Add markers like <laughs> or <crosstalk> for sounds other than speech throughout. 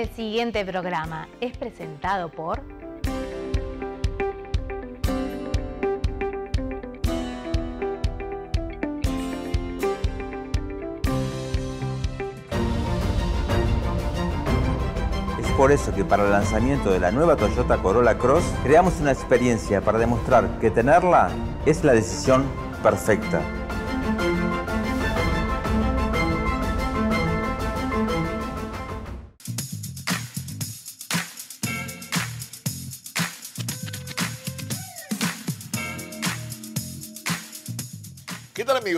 El siguiente programa es presentado por Es por eso que para el lanzamiento de la nueva Toyota Corolla Cross creamos una experiencia para demostrar que tenerla es la decisión perfecta.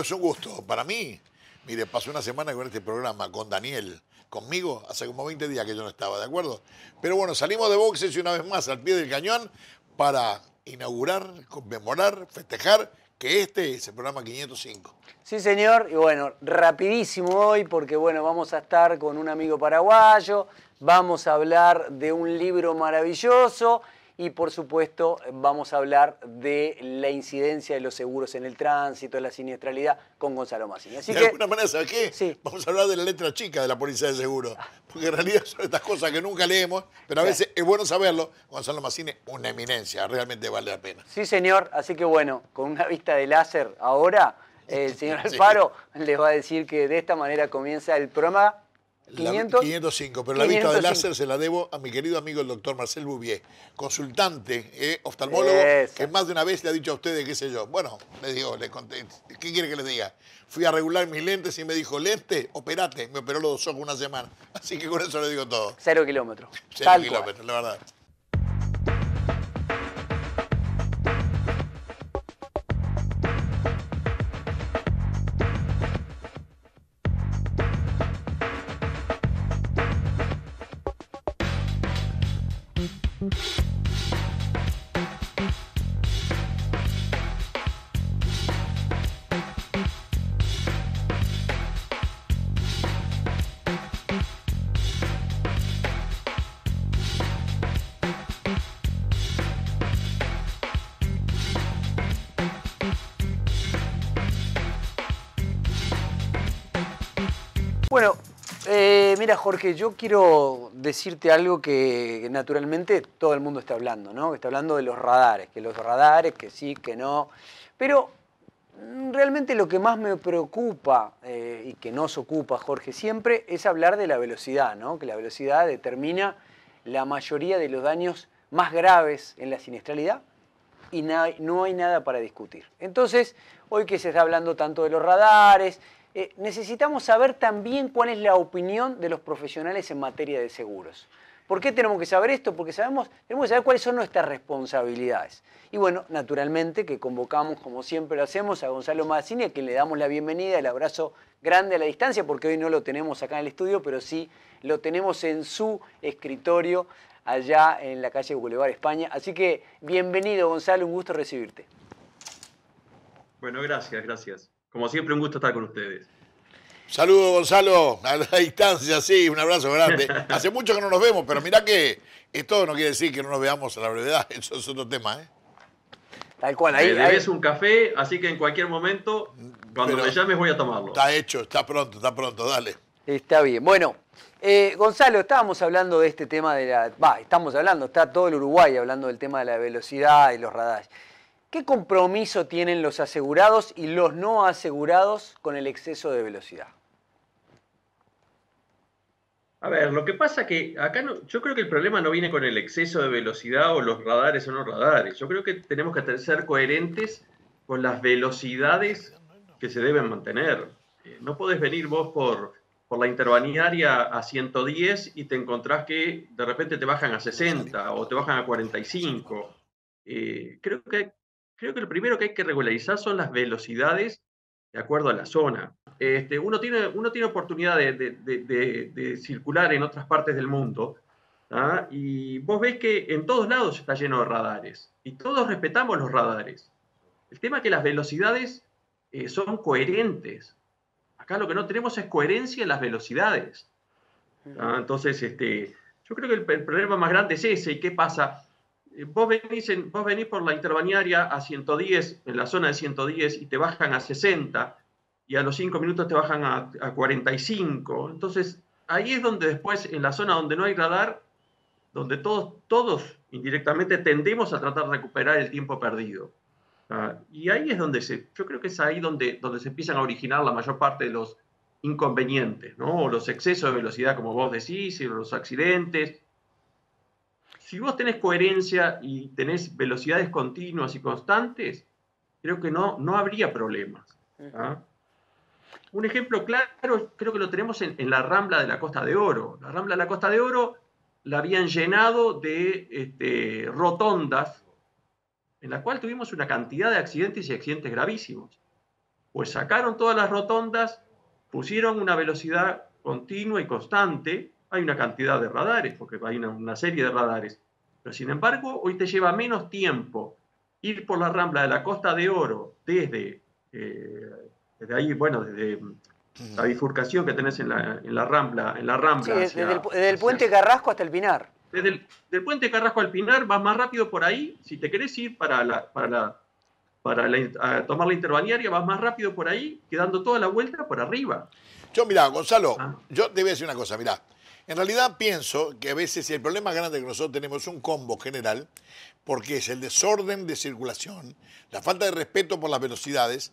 Es un gusto para mí. Mire, pasó una semana con este programa, con Daniel, conmigo, hace como 20 días que yo no estaba, ¿de acuerdo? Pero bueno, salimos de boxes y una vez más al pie del cañón para inaugurar, conmemorar, festejar que este es el programa 505. Sí, señor, y bueno, rapidísimo hoy porque bueno, vamos a estar con un amigo paraguayo, vamos a hablar de un libro maravilloso y por supuesto vamos a hablar de la incidencia de los seguros en el tránsito, de la siniestralidad con Gonzalo Massini. de alguna manera, ¿sabes qué? Vamos a hablar de la letra chica de la Policía de seguro. Ah. Porque en realidad son estas cosas que nunca leemos, pero a veces es bueno saberlo. Gonzalo Massini, una eminencia, realmente vale la pena. Sí, señor. Así que bueno, con una vista de láser ahora, el <laughs> señor Alfaro les va a decir que de esta manera comienza el programa 505, pero la vista de láser se la debo a mi querido amigo el doctor Marcel Bouvier, consultante, eh, oftalmólogo, que más de una vez le ha dicho a ustedes, qué sé yo. Bueno, le digo, le ¿qué quiere que le diga? Fui a regular mis lentes y me dijo, lente, operate. Me operó los dos ojos una semana. Así que con eso le digo todo. Cero kilómetros. Cero kilómetros, la verdad. Mira, Jorge, yo quiero decirte algo que naturalmente todo el mundo está hablando, ¿no? Está hablando de los radares, que los radares, que sí, que no. Pero mm, realmente lo que más me preocupa eh, y que nos ocupa, Jorge, siempre es hablar de la velocidad, ¿no? Que la velocidad determina la mayoría de los daños más graves en la siniestralidad y no hay nada para discutir. Entonces, hoy que se está hablando tanto de los radares, eh, necesitamos saber también cuál es la opinión de los profesionales en materia de seguros. ¿Por qué tenemos que saber esto? Porque sabemos, tenemos que saber cuáles son nuestras responsabilidades. Y bueno, naturalmente que convocamos, como siempre lo hacemos, a Gonzalo Mazzini, a quien le damos la bienvenida, el abrazo grande a la distancia, porque hoy no lo tenemos acá en el estudio, pero sí lo tenemos en su escritorio allá en la calle Boulevard España. Así que bienvenido, Gonzalo, un gusto recibirte. Bueno, gracias, gracias. Como siempre, un gusto estar con ustedes. Saludos, Gonzalo, a la distancia, sí, un abrazo grande. Hace mucho que no nos vemos, pero mirá que esto no quiere decir que no nos veamos a la brevedad, <laughs> eso es otro tema, ¿eh? Tal cual, ahí. Eh, ahí. un café, así que en cualquier momento, cuando me llames, voy a tomarlo. Está hecho, está pronto, está pronto, dale. Está bien. Bueno, eh, Gonzalo, estábamos hablando de este tema de la. Va, estamos hablando, está todo el Uruguay hablando del tema de la velocidad y los radares. ¿Qué compromiso tienen los asegurados y los no asegurados con el exceso de velocidad? A ver, lo que pasa es que acá no, yo creo que el problema no viene con el exceso de velocidad o los radares o no radares. Yo creo que tenemos que ser coherentes con las velocidades que se deben mantener. Eh, no podés venir vos por, la intervaniaria a 110 y te encontrás que de repente te bajan a 60 o te bajan a 45. Eh, creo que creo que lo primero que hay que regularizar son las velocidades de acuerdo a la zona. Este, uno, tiene, uno tiene oportunidad de, circular en otras partes del mundo y vos ves que en todos lados está lleno de radares y todos respetamos los radares. El tema es que las velocidades eh, son coherentes. Acá lo que no tenemos es coherencia en las velocidades. Entonces, este, yo creo que el problema más grande es ese. ¿Y qué pasa? Eh, vos venís, en, por la interbaniaria a 110, en la zona de 110, y te bajan a 60, y a los 5 minutos te bajan a, 45. Entonces, ahí es donde después, en la zona donde no hay radar, donde todos, todos indirectamente tendemos a tratar de recuperar el tiempo perdido. Ah, y ahí es donde se, yo creo que es ahí donde, donde se empiezan a originar la mayor parte de los inconvenientes, ¿no? O los excesos de velocidad, como vos decís, y los accidentes, si vos tenés coherencia y tenés velocidades continuas y constantes, creo que no, no habría problemas. ¿ah? Un ejemplo claro, creo que lo tenemos en, la Rambla de la Costa de Oro. La Rambla de la Costa de Oro la habían llenado de este, rotondas, en la cual tuvimos una cantidad de accidentes y accidentes gravísimos. Pues sacaron todas las rotondas, pusieron una velocidad continua y constante, hay una cantidad de radares, porque hay una, serie de radares. Pero sin embargo, hoy te lleva menos tiempo ir por la rambla de la Costa de Oro desde, eh, desde ahí, bueno, desde la bifurcación que tenés en la, en rambla. En la rambla sí, desde, el, puente Carrasco hasta el Pinar. Desde el puente Carrasco al Pinar vas más rápido por ahí. Si te querés ir para, la, para, para tomar la interbanearia, vas más rápido por ahí, quedando toda la vuelta por arriba. Yo, mira, Gonzalo, ah. yo te voy a decir una cosa, mira. En realidad pienso que a veces el problema grande que nosotros tenemos es un combo general, porque es el desorden de circulación, la falta de respeto por las velocidades,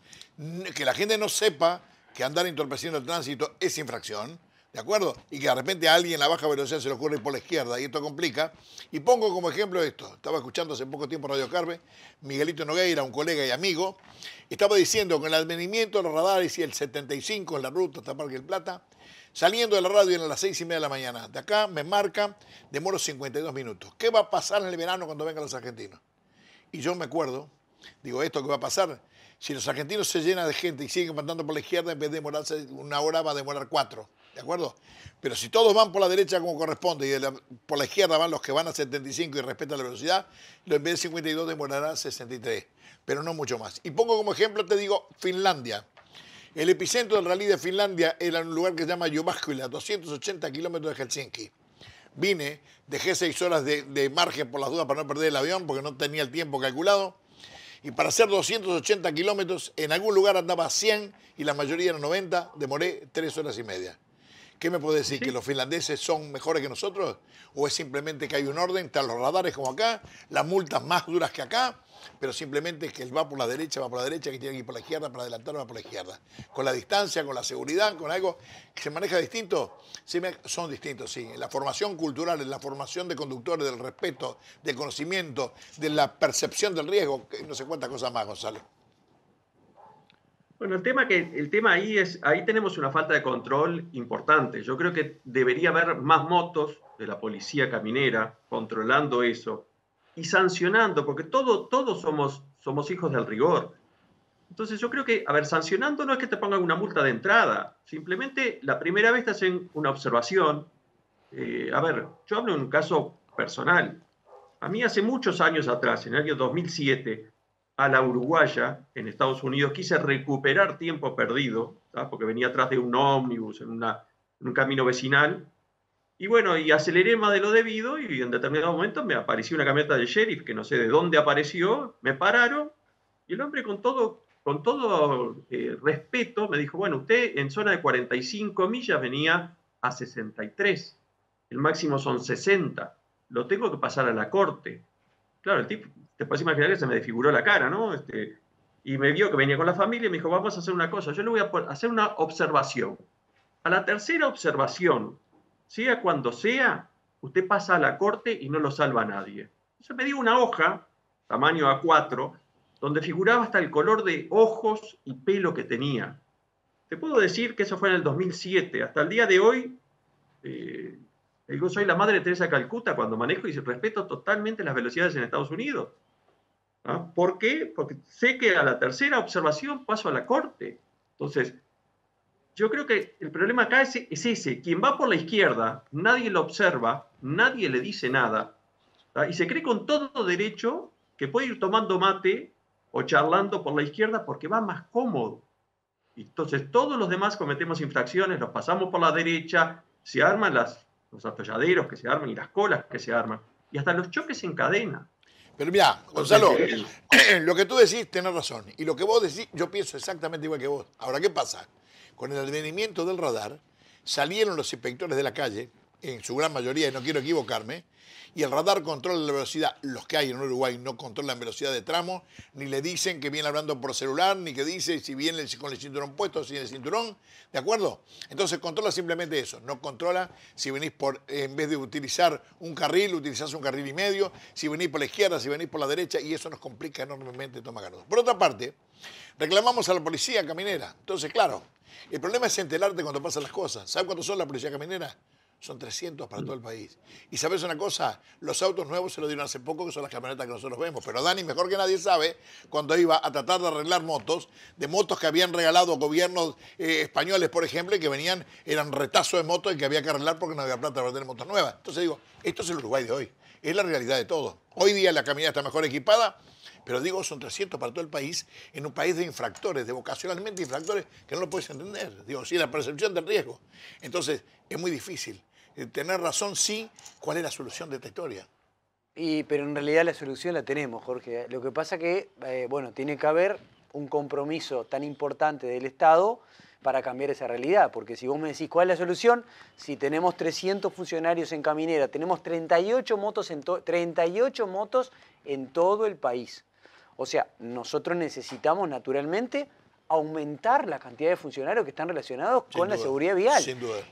que la gente no sepa que andar entorpeciendo el tránsito es infracción, ¿de acuerdo? Y que de repente a alguien a baja velocidad se le ocurre ir por la izquierda y esto complica. Y pongo como ejemplo esto, estaba escuchando hace poco tiempo Radio Carve, Miguelito Nogueira, un colega y amigo, estaba diciendo que el advenimiento de los radares y el 75 en la ruta hasta Parque del Plata, Saliendo de la radio en las seis y media de la mañana. De acá me marca, demoro 52 minutos. ¿Qué va a pasar en el verano cuando vengan los argentinos? Y yo me acuerdo, digo, ¿esto qué va a pasar? Si los argentinos se llenan de gente y siguen mandando por la izquierda, en vez de demorarse una hora, va a demorar cuatro. ¿De acuerdo? Pero si todos van por la derecha como corresponde y por la izquierda van los que van a 75 y respetan la velocidad, en vez de 52 demorará 63, pero no mucho más. Y pongo como ejemplo, te digo, Finlandia. El epicentro del rally de Finlandia era un lugar que se llama a 280 kilómetros de Helsinki. Vine, dejé seis horas de, margen por las dudas para no perder el avión porque no tenía el tiempo calculado. Y para hacer 280 kilómetros, en algún lugar andaba 100 y la mayoría eran 90, demoré tres horas y media. ¿Qué me puede decir? ¿Que los finlandeses son mejores que nosotros? ¿O es simplemente que hay un orden, están los radares como acá, las multas más duras que acá? pero simplemente es que él va por la derecha, va por la derecha, que tiene que ir por la izquierda, para adelantar, va por la izquierda. Con la distancia, con la seguridad, con algo que se maneja distinto, son distintos, sí. La formación cultural, la formación de conductores, del respeto, del conocimiento, de la percepción del riesgo, no sé cuántas cosas más, Gonzalo. Bueno, el tema, que, el tema ahí es, ahí tenemos una falta de control importante. Yo creo que debería haber más motos de la policía caminera controlando eso, y sancionando, porque todo, todos somos, somos hijos del rigor. Entonces yo creo que, a ver, sancionando no es que te pongan una multa de entrada, simplemente la primera vez te hacen una observación. Eh, a ver, yo hablo de un caso personal. A mí hace muchos años atrás, en el año 2007, a la Uruguaya, en Estados Unidos, quise recuperar tiempo perdido, porque venía atrás de un ómnibus en, una, en un camino vecinal, y bueno, y aceleré más de lo debido y en determinado momento me apareció una camioneta del sheriff que no sé de dónde apareció, me pararon y el hombre con todo, con todo eh, respeto me dijo, bueno, usted en zona de 45 millas venía a 63, el máximo son 60, lo tengo que pasar a la corte. Claro, el tipo, te puedes imaginar que se me desfiguró la cara, ¿no? Este, y me vio que venía con la familia y me dijo, vamos a hacer una cosa, yo le voy a hacer una observación. A la tercera observación sea cuando sea, usted pasa a la corte y no lo salva a nadie. se me dio una hoja, tamaño A4, donde figuraba hasta el color de ojos y pelo que tenía. Te puedo decir que eso fue en el 2007. Hasta el día de hoy, eh, soy la madre Teresa Calcuta cuando manejo y respeto totalmente las velocidades en Estados Unidos. ¿ah? ¿Por qué? Porque sé que a la tercera observación paso a la corte. Entonces, yo creo que el problema acá es, ese. Quien va por la izquierda, nadie lo observa, nadie le dice nada. Y se cree con todo derecho que puede ir tomando mate o charlando por la izquierda porque va más cómodo. Entonces todos los demás cometemos infracciones, los pasamos por la derecha, se arman las, los atolladeros que se arman y las colas que se arman. Y hasta los choques en cadena. Pero mira, Gonzalo, <clears throat> lo que tú decís tenés razón. Y lo que vos decís, yo pienso exactamente igual que vos. Ahora, ¿qué pasa? Con el advenimiento del radar, salieron los inspectores de la calle en su gran mayoría, y no quiero equivocarme, y el radar controla la velocidad. Los que hay en Uruguay no controlan velocidad de tramo, ni le dicen que viene hablando por celular, ni que dice si viene con el cinturón puesto, si sin el cinturón, ¿de acuerdo? Entonces controla simplemente eso, no controla si venís por, en vez de utilizar un carril, utilizás un carril y medio, si venís por la izquierda, si venís por la derecha, y eso nos complica enormemente toma Por otra parte, reclamamos a la policía caminera. Entonces, claro, el problema es entelarte cuando pasan las cosas. ¿Sabes cuántos son la policía caminera? son 300 para todo el país. Y sabes una cosa, los autos nuevos se lo dieron hace poco, que son las camionetas que nosotros vemos, pero Dani, mejor que nadie sabe, cuando iba a tratar de arreglar motos, de motos que habían regalado gobiernos eh, españoles, por ejemplo, y que venían, eran retazos de motos y que había que arreglar porque no había plata para tener motos nuevas. Entonces digo, esto es el Uruguay de hoy, es la realidad de todo. Hoy día la camioneta está mejor equipada, pero digo, son 300 para todo el país, en un país de infractores, de vocacionalmente infractores, que no lo puedes entender. Digo, sí, la percepción del riesgo. Entonces, es muy difícil. Eh, tener razón sí, ¿cuál es la solución de esta historia? Y, pero en realidad la solución la tenemos, Jorge. Lo que pasa que, eh, bueno, tiene que haber un compromiso tan importante del Estado para cambiar esa realidad. Porque si vos me decís cuál es la solución, si tenemos 300 funcionarios en caminera, tenemos 38 motos en, 38 motos en todo el país. O sea, nosotros necesitamos naturalmente aumentar la cantidad de funcionarios que están relacionados con la seguridad vial.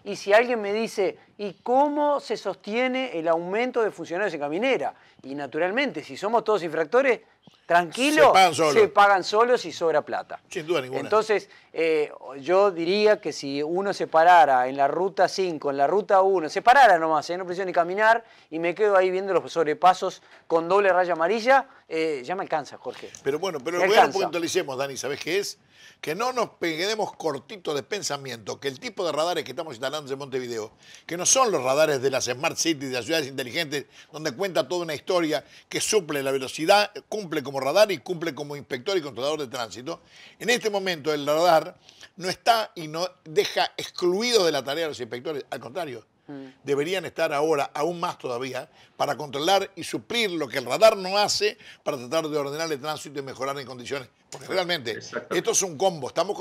Y si alguien me dice, ¿y cómo se sostiene el aumento de funcionarios en caminera? Y naturalmente, si somos todos infractores, tranquilo, se pagan, solos y sobra plata. Sin duda ninguna. Entonces, eh, yo diría que si uno se parara en la ruta 5, en la ruta 1, se parara nomás, eh, no presión ni caminar, y me quedo ahí viendo los sobrepasos con doble raya amarilla, eh, ya me alcanza, Jorge. Pero bueno, pero lo que puntualicemos, Dani, ¿sabes qué es? Que no nos peguemos cortitos de pensamiento, que el tipo de radares que estamos instalando en Montevideo, que no son los radares de las Smart Cities, de las ciudades inteligentes, donde cuenta toda una historia que suple la velocidad, cumple como radar y cumple como inspector y controlador de tránsito. En este momento el radar no está y no deja excluido de la tarea de los inspectores, al contrario, mm. deberían estar ahora aún más todavía para controlar y suplir lo que el radar no hace para tratar de ordenar el tránsito y mejorar en condiciones. Porque realmente esto es un combo, estamos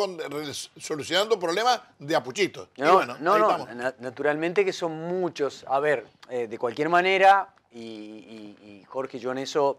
solucionando problemas de apuchitos. No, no, no, naturalmente que son muchos. A ver, eh, de cualquier manera, y, y Jorge, yo en eso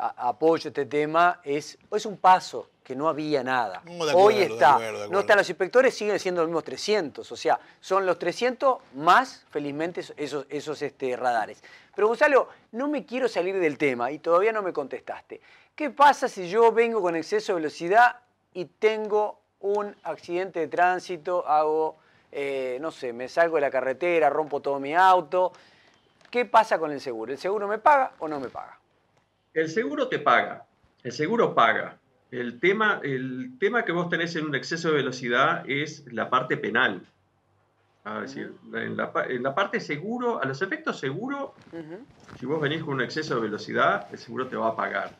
apoyo este tema, es, es un paso que no había nada. Hoy está, no están los inspectores, siguen siendo los mismos 300, o sea, son los 300 más, felizmente, esos, esos este, radares. Pero Gonzalo, no me quiero salir del tema y todavía no me contestaste. ¿Qué pasa si yo vengo con exceso de velocidad y tengo un accidente de tránsito, hago, eh, no sé, me salgo de la carretera, rompo todo mi auto? ¿Qué pasa con el seguro? ¿El seguro me paga o no me paga? El seguro te paga, el seguro paga. El tema, el tema que vos tenés en un exceso de velocidad es la parte penal. Ah, en la, parte seguro, a los efectos seguro, si vos venís con un exceso de velocidad, el seguro te va a pagar.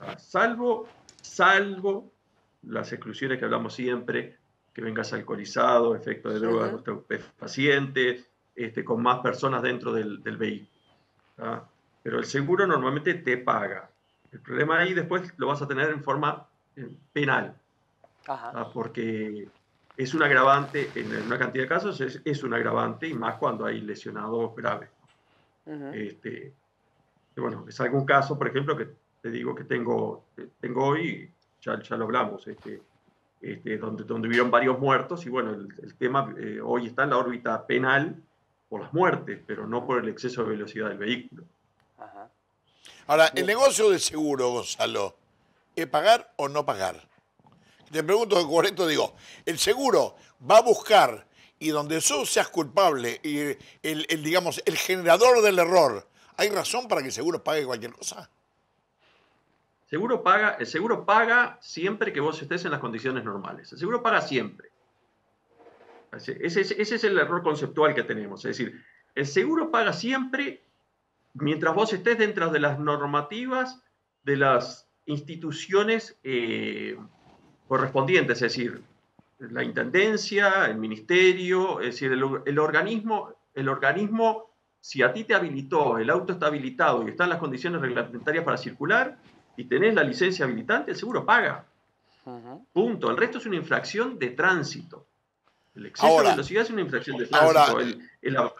Ah, salvo, salvo las exclusiones que hablamos siempre, que vengas alcoholizado, efecto de droga paciente, este, con más personas dentro del, vehículo. ¿ah? Pero el seguro normalmente te paga. El problema ahí después lo vas a tener en forma eh, penal. Ah, porque es un agravante, en una cantidad de casos es, un agravante y más cuando hay lesionados graves. este, bueno, es algún caso, por ejemplo, que te digo que tengo, eh, tengo hoy, ya, ya lo hablamos, este, este, donde, donde hubieron varios muertos y bueno, el, tema eh, hoy está en la órbita penal por las muertes, pero no por el exceso de velocidad del vehículo. Ahora, el negocio del seguro, Gonzalo, ¿es pagar o no pagar? Te pregunto correcto, digo, el seguro va a buscar y donde tú seas culpable y el, digamos, el generador del error, ¿hay razón para que el seguro pague cualquier cosa? Seguro paga, el seguro paga siempre que vos estés en las condiciones normales. El seguro paga siempre. ese es el error conceptual que tenemos. Es decir, el seguro paga siempre mientras vos estés dentro de las normativas de las instituciones eh, correspondientes, es decir, la intendencia, el ministerio, es decir, el, organismo, el organismo, si a ti te habilitó, el auto está habilitado y están las condiciones reglamentarias para circular y tenés la licencia habilitante, el seguro paga. Punto. El resto es una infracción de tránsito. El exceso de velocidad es una infracción de tránsito. Ahora,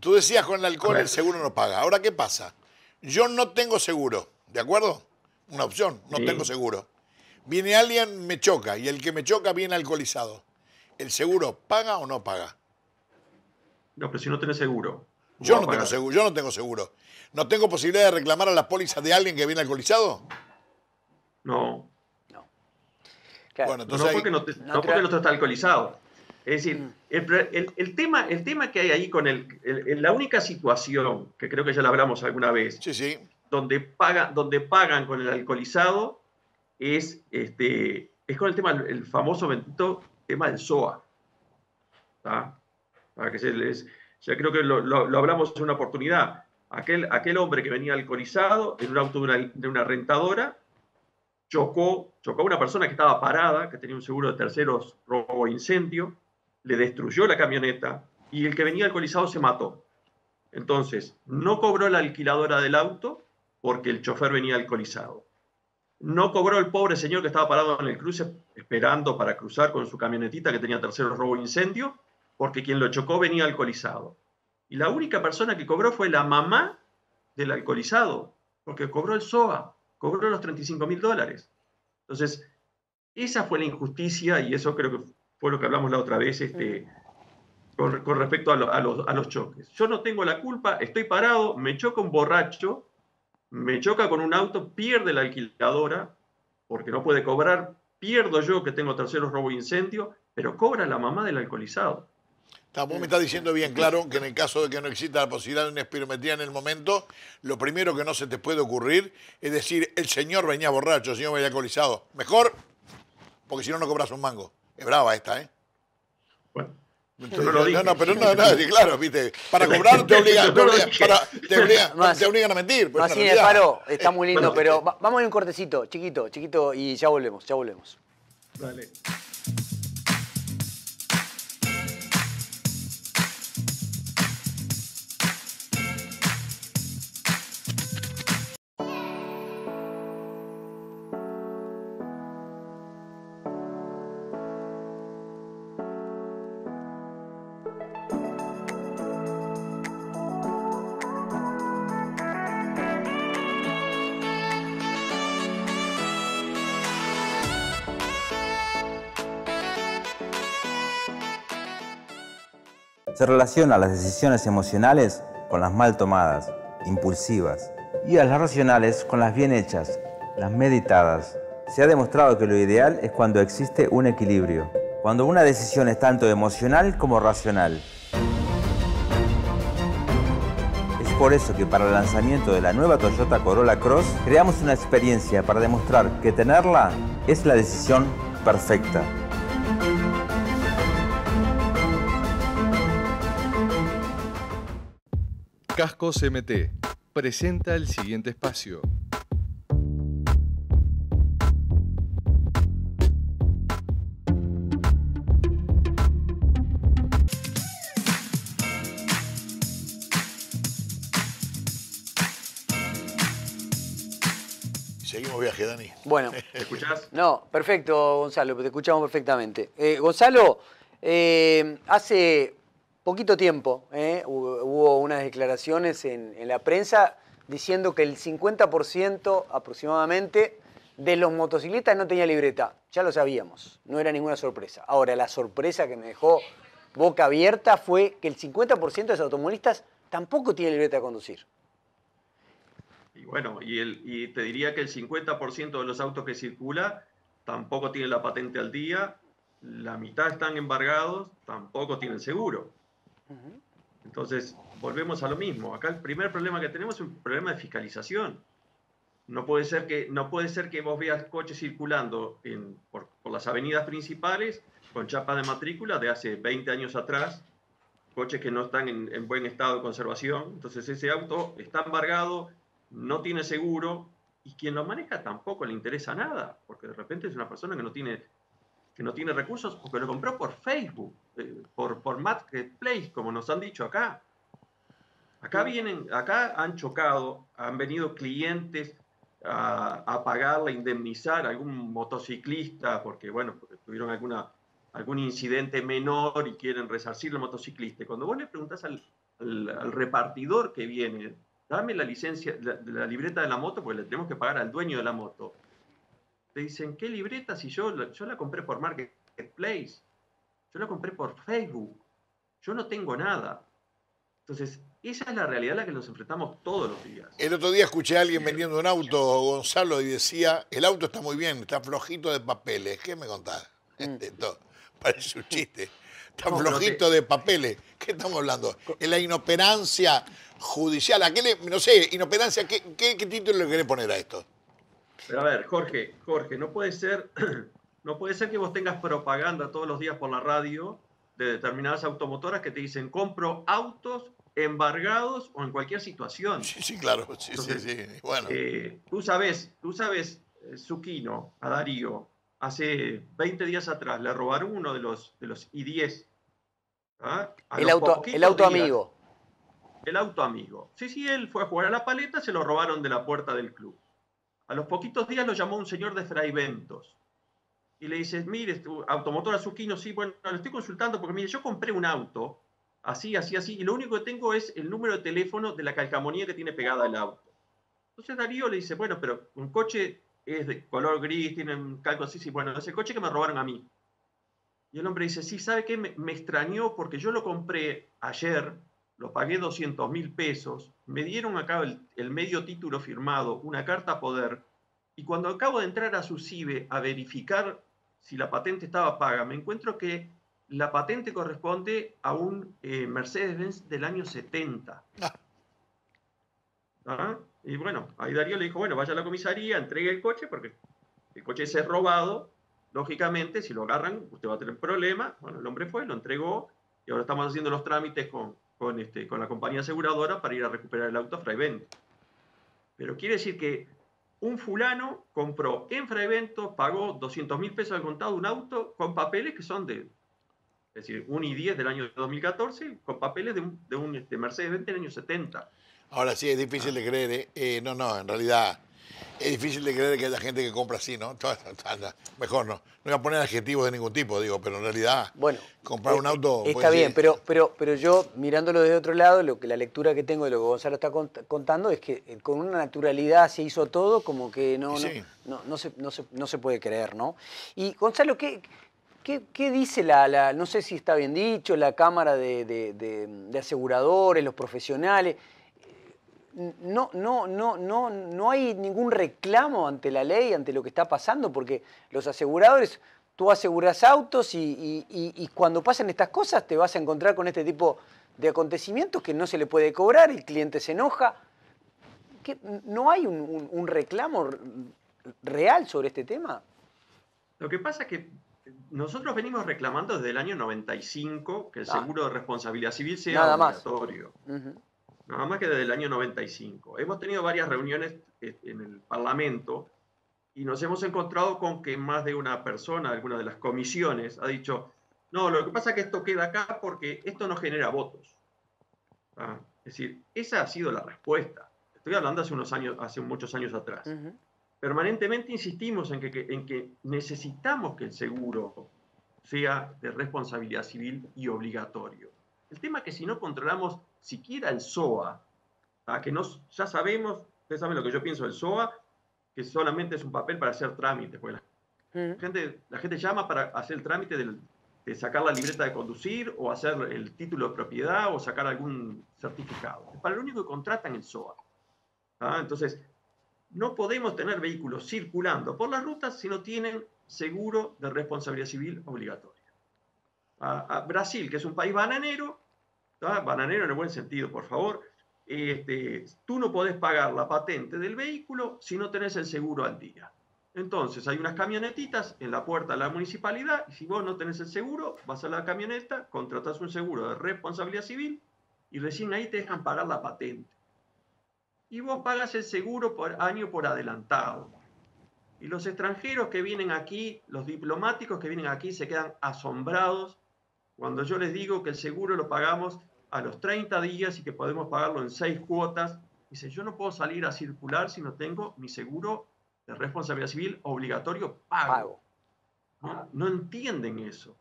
Tú decías con el alcohol el seguro no paga. Ahora, ¿qué pasa? Yo no tengo seguro, ¿de acuerdo? Una opción, no tengo seguro. Viene alguien, me choca, y el que me choca viene alcoholizado. ¿El seguro paga o no paga? No, pero si no tenés seguro. Yo no, tengo seguro, yo no tengo seguro. ¿No tengo posibilidad de reclamar a las pólizas de alguien que viene alcoholizado? No. No. Bueno, entonces no, porque no, te, alcoholizado. Es decir, mm. el, tema, el tema que hay ahí con el, la única situación, que creo que ya la hablamos alguna vez, sí, Donde, donde pagan con el alcoholizado es, este, es con el tema, el famoso bendito tema del SOA. Para que se les, ya creo que lo, hablamos en una oportunidad. Aquel, aquel hombre que venía alcoholizado en un auto de una, rentadora chocó, chocó a una persona que estaba parada, que tenía un seguro de terceros robo incendio, le destruyó la camioneta y el que venía alcoholizado se mató. Entonces, no cobró la alquiladora del auto porque el chofer venía alcoholizado. No cobró el pobre señor que estaba parado en el cruce esperando para cruzar con su camionetita que tenía tercero robo incendio porque quien lo chocó venía alcoholizado. Y la única persona que cobró fue la mamá del alcoholizado, porque cobró el SOA, cobró los 35 mil dólares. Entonces, esa fue la injusticia y eso creo que fue lo que hablamos la otra vez este, mm. con, respecto a, los, choques. Yo no tengo la culpa, estoy parado, me choca un borracho, me choca con un auto, pierde la alquiladora porque no puede cobrar, pierdo yo que tengo terceros robo incendio, pero cobra la mamá del alcoholizado. Vos me estás diciendo bien claro que en el caso de que no exista la posibilidad de una espirometría en el momento, lo primero que no se te puede ocurrir es decir, el señor venía borracho, el señor venía alcoholizado. Mejor, porque si no, no cobras un mango. Es brava esta, ¿eh? Bueno. no, no, pero no, no claro, viste, para cobrar <laughs> te obligan, te a mentir. Pues así paro, está muy lindo, eh, pero eh, vamos a ir un cortecito, chiquito, chiquito, y ya volvemos, ya volvemos. Dale. Se relaciona las decisiones emocionales con las mal tomadas, impulsivas, y a las racionales con las bien hechas, las meditadas. Se ha demostrado que lo ideal es cuando existe un equilibrio, cuando una decisión es tanto emocional como racional. Es por eso que para el lanzamiento de la nueva Toyota Corolla Cross creamos una experiencia para demostrar que tenerla es la decisión perfecta. Casco CMT presenta el siguiente espacio. Seguimos viaje, Dani. Bueno. <laughs> ¿Te escuchás? No, perfecto, Gonzalo, te escuchamos perfectamente. Eh, Gonzalo, eh, hace poquito tiempo ¿eh? hubo unas declaraciones en, la prensa diciendo que el 50% aproximadamente de los motocicletas no tenía libreta. Ya lo sabíamos, no era ninguna sorpresa. Ahora, la sorpresa que me dejó boca abierta fue que el 50% de los automovilistas tampoco tiene libreta de conducir. Y bueno, y, te diría que el 50% de los autos que circula tampoco tienen la patente al día, la mitad están embargados, tampoco tienen seguro. Entonces, volvemos a lo mismo. Acá el primer problema que tenemos es un problema de fiscalización. No puede ser que, no puede ser que vos veas coches circulando por, las avenidas principales con chapa de matrícula de hace 20 años atrás, coches que no están en buen estado de conservación. Entonces, ese auto está embargado, no tiene seguro, y quien lo maneja tampoco le interesa nada, porque de repente es una persona que no tiene que no tiene recursos porque lo compró por Facebook, eh, por, por Marketplace, como nos han dicho acá. Acá vienen, acá han chocado, han venido clientes a, a pagarle, a indemnizar a algún motociclista, porque bueno, tuvieron alguna, algún incidente menor y quieren resarcir al motociclista. Cuando vos le preguntas al, repartidor que viene, dame la licencia, la, la, libreta de la moto, porque le tenemos que pagar al dueño de la moto. Te dicen, ¿qué libreta? Si yo, yo la compré por Marketplace, yo la compré por Facebook, yo no tengo nada. Entonces, esa es la realidad a la que nos enfrentamos todos los días. El otro día escuché a alguien vendiendo un auto, Gonzalo, y decía, el auto está muy bien, está flojito de papeles. ¿Qué me contás? Mm. Este, todo parece un chiste. Está flojito de papeles. ¿Qué estamos hablando? En la inoperancia judicial. ¿A qué no sé, inoperancia, ¿qué, qué, qué título le querés poner a esto? Pero a ver, Jorge, Jorge, no puede ser, <clears throat> no puede ser que vos tengas propaganda todos los días por la radio de determinadas automotoras que te dicen compro autos embargados o en cualquier situación. Sí, sí, claro, sí, sí, sí. Bueno. Eh, tú sabes, tú sabes, eh, Zucchino, a Darío, hace 20 días atrás le robaron uno de los, de los I10. ¿ah? El, auto, el auto amigo. El auto amigo. Sí, sí, él fue a jugar a la paleta, se lo robaron de la puerta del club. A los poquitos días lo llamó un señor de Fraiventos y le dices, mire, este, automotor Azuquino, sí, bueno, lo estoy consultando porque, mire, yo compré un auto, así, así, así, y lo único que tengo es el número de teléfono de la calcamonía que tiene pegada el auto. Entonces Darío le dice, bueno, pero un coche es de color gris, tiene un calco así, sí, bueno, ese coche que me robaron a mí. Y el hombre dice, sí, ¿sabe qué? Me, me extrañó porque yo lo compré ayer lo pagué 200 mil pesos, me dieron acá el, medio título firmado, una carta a poder, y cuando acabo de entrar a su CIBE a verificar si la patente estaba paga, me encuentro que la patente corresponde a un eh, Mercedes-Benz del año 70. Ah. Ah, y bueno, ahí Darío le dijo, bueno, vaya a la comisaría, entregue el coche, porque el coche ese es robado, lógicamente, si lo agarran, usted va a tener problemas Bueno, el hombre fue, lo entregó, y ahora estamos haciendo los trámites con, este, con, la compañía aseguradora para ir a recuperar el auto a Pero quiere decir que un fulano compró en Fraivento, pagó 200 mil pesos al contado un auto con papeles que son de, es decir, un y 10 del año 2014, con papeles de un, este, Mercedes-Benz del año 70. Ahora sí, es difícil de creer, ¿eh? Eh, No, no, en realidad es difícil de creer que haya gente que compra así, ¿no? <laughs> Mejor no. No voy a poner adjetivos de ningún tipo, digo, pero en realidad bueno, comprar un eh, auto... Está pues, bien, pero, pero, pero yo mirándolo desde otro lado, lo que, la lectura que tengo de lo que Gonzalo está contando es que eh, con una naturalidad se hizo todo como que no, no, se, puede creer, ¿no? Y Gonzalo, ¿qué, ¿Qué, dice la, no sé si está bien dicho, la Cámara de Aseguradores, los profesionales? no, no, no, no, no hay ningún reclamo ante la ley, ante lo que está pasando, porque los aseguradores, tú aseguras autos y, cuando pasan estas cosas te vas a encontrar con este tipo de acontecimientos que no se le puede cobrar, el cliente se enoja. ¿No hay un, reclamo real sobre este tema? Lo que pasa es que nosotros venimos reclamando desde el año 95 que el ah. seguro de responsabilidad civil sea Nada obligatorio. Más nada más que desde el año 95. Hemos tenido varias reuniones eh, en el Parlamento y nos hemos encontrado con que más de una persona, alguna de las comisiones, ha dicho, no, lo que pasa es que esto queda acá porque esto no genera votos. Ah, es decir, esa ha sido la respuesta. Estoy hablando hace unos años, hace muchos años atrás. Permanentemente insistimos en que necesitamos que el seguro sea de responsabilidad civil y obligatorio. El tema es que si no controlamos siquiera el SOA, ¿ah? que ya sabemos, ustedes saben lo que yo pienso del SOA, que solamente es un papel para hacer trámites. la, mm. gente, la gente llama para hacer el trámite de sacar la libreta de conducir o hacer el título de propiedad o sacar algún certificado. Para lo único que contratan el SOA. ¿ah? Entonces, no podemos tener vehículos circulando por las rutas si no tienen seguro de responsabilidad civil obligatoria. Brasil, que es un país bananero, bananero en el buen sentido, por favor, este, tú no podés pagar la patente del vehículo si no tenés el seguro al día. Entonces, hay unas camionetitas en la puerta de la municipalidad, y si vos no tenés el seguro, vas a la camioneta, contratás un seguro de responsabilidad civil y recién ahí te dejan pagar la patente. Y vos pagas el seguro por año por adelantado. Y los extranjeros que vienen aquí, los diplomáticos que vienen aquí, se quedan asombrados cuando yo les digo que el seguro lo pagamos a los 30 días y que podemos pagarlo en seis cuotas. Dice, yo no puedo salir a circular si no tengo mi seguro de responsabilidad civil obligatorio pago. ¿No? entienden eso.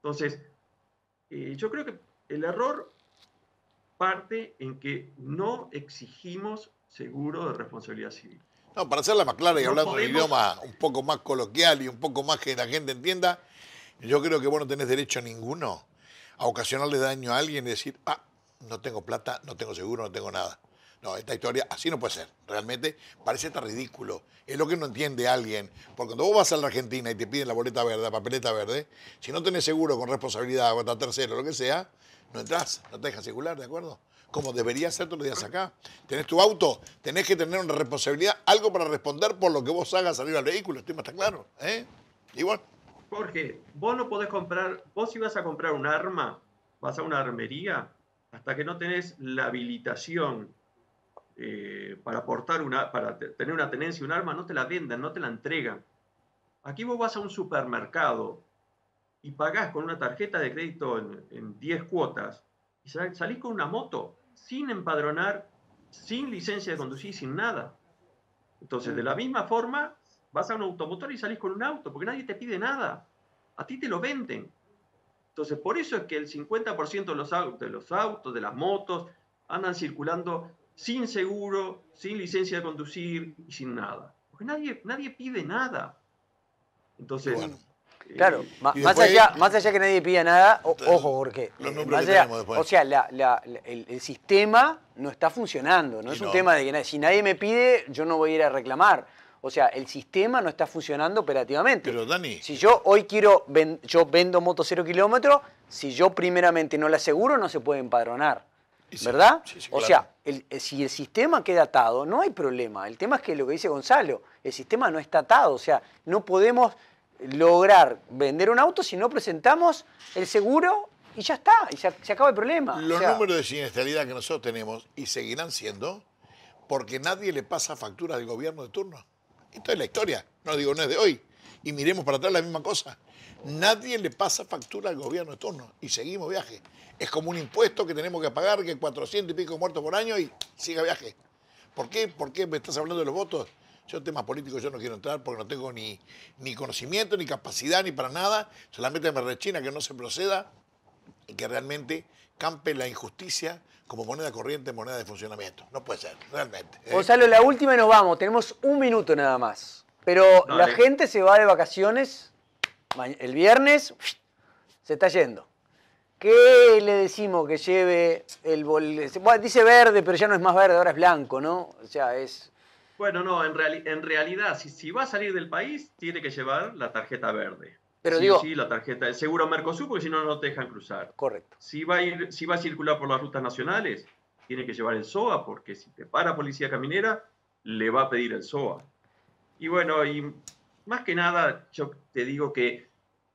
Entonces, eh, yo creo que el error parte en que no exigimos seguro de responsabilidad civil. No, para hacerla más clara y hablando en idioma un poco más coloquial y un poco más que la gente entienda, yo creo que vos no tenés derecho a ninguno a ocasionarle daño a alguien y decir, ah, no tengo plata, no tengo seguro, no tengo nada. No, esta historia así no puede ser. Realmente parece tan ridículo. Es lo que no entiende alguien. Porque cuando vos vas a la Argentina y te piden la boleta verde, la papeleta verde, si no tenés seguro con responsabilidad o tercero, lo que sea, no entras, no te dejas circular, ¿de acuerdo? Como debería ser todos los días acá. Tenés tu auto, tenés que tener una responsabilidad, algo para responder por lo que vos hagas salir al vehículo. Este está claro. ¿eh? Igual. Jorge, vos no podés comprar, vos si vas a comprar un arma, vas a una armería, hasta que no tenés la habilitación eh, para portar una, para tener una tenencia un arma, no te la venden, no te la entregan. Aquí vos vas a un supermercado y pagás con una tarjeta de crédito en 10 cuotas y salís con una moto sin empadronar, sin licencia de conducir, sin nada. Entonces, de la misma forma, Vas a un automotor y salís con un auto, porque nadie te pide nada. A ti te lo venden. Entonces, por eso es que el 50% de los, autos, de los autos, de las motos, andan circulando sin seguro, sin licencia de conducir y sin nada. Porque nadie, nadie pide nada. Entonces, eh, Claro, más, allá, más allá que nadie pida nada, ojo, porque. Eh, allá, o sea, el, sistema no está funcionando. No es un tema de que si nadie me pide, yo no voy a ir a reclamar. O sea, el sistema no está funcionando operativamente. Pero Dani. Si yo hoy quiero, yo vendo moto cero kilómetros, si yo primeramente no la aseguro, no se puede empadronar. ¿Verdad? o sea, eh, si el sistema queda atado, no hay problema. El tema es que lo que dice Gonzalo, el sistema no está atado. O sea, no podemos lograr vender un auto si no presentamos el seguro y ya está, y se, acaba el problema. Los números de siniestralidad que nosotros tenemos y seguirán siendo porque nadie le pasa factura al gobierno de turno. Esto es la historia, no digo, no es de hoy. Y miremos para atrás la misma cosa. Nadie le pasa factura al gobierno de turno y seguimos viaje. Es como un impuesto que tenemos que pagar, que 400 y pico muertos por año y siga viaje. ¿Por qué? ¿Por qué me estás hablando de los votos? Yo temas políticos yo no quiero entrar porque no tengo ni, ni conocimiento, ni capacidad, ni para nada. Solamente me rechina que no se proceda y que realmente campe la injusticia como moneda corriente, moneda de funcionamiento. No puede ser, realmente. Eh, Gonzalo, la última y nos vamos. Tenemos un minuto nada más. Pero la gente se va de vacaciones el viernes, se está yendo. ¿Qué le decimos que lleve el bol... Bueno, dice verde, pero ya no es más verde, ahora es blanco, ¿no? O sea, es... Bueno, no, en, en realidad, si, si va a salir del país, tiene que llevar la tarjeta verde sí, la tarjeta de seguro Mercosur, porque si no, no te dejan cruzar. Correcto. Si va, a ir, si va a circular por las rutas nacionales, tiene que llevar el SOA, porque si te para policía caminera, le va a pedir el SOA. Y bueno, y más que nada, yo te digo que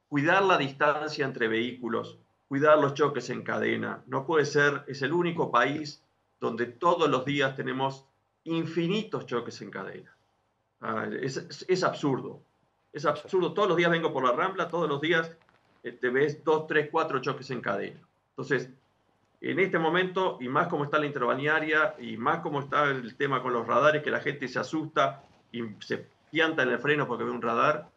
cuidar la distancia entre vehículos, cuidar los choques en cadena, no puede ser, es el único país donde todos los días tenemos infinitos choques en cadena. Ah, es absurdo. Es absurdo. Todos los días vengo por la Rambla, todos los días te este, ves dos, tres, cuatro choques en cadena. Entonces, en este momento, y más como está la interbaniaria, y más como está el tema con los radares, que la gente se asusta y se pianta en el freno porque ve un radar,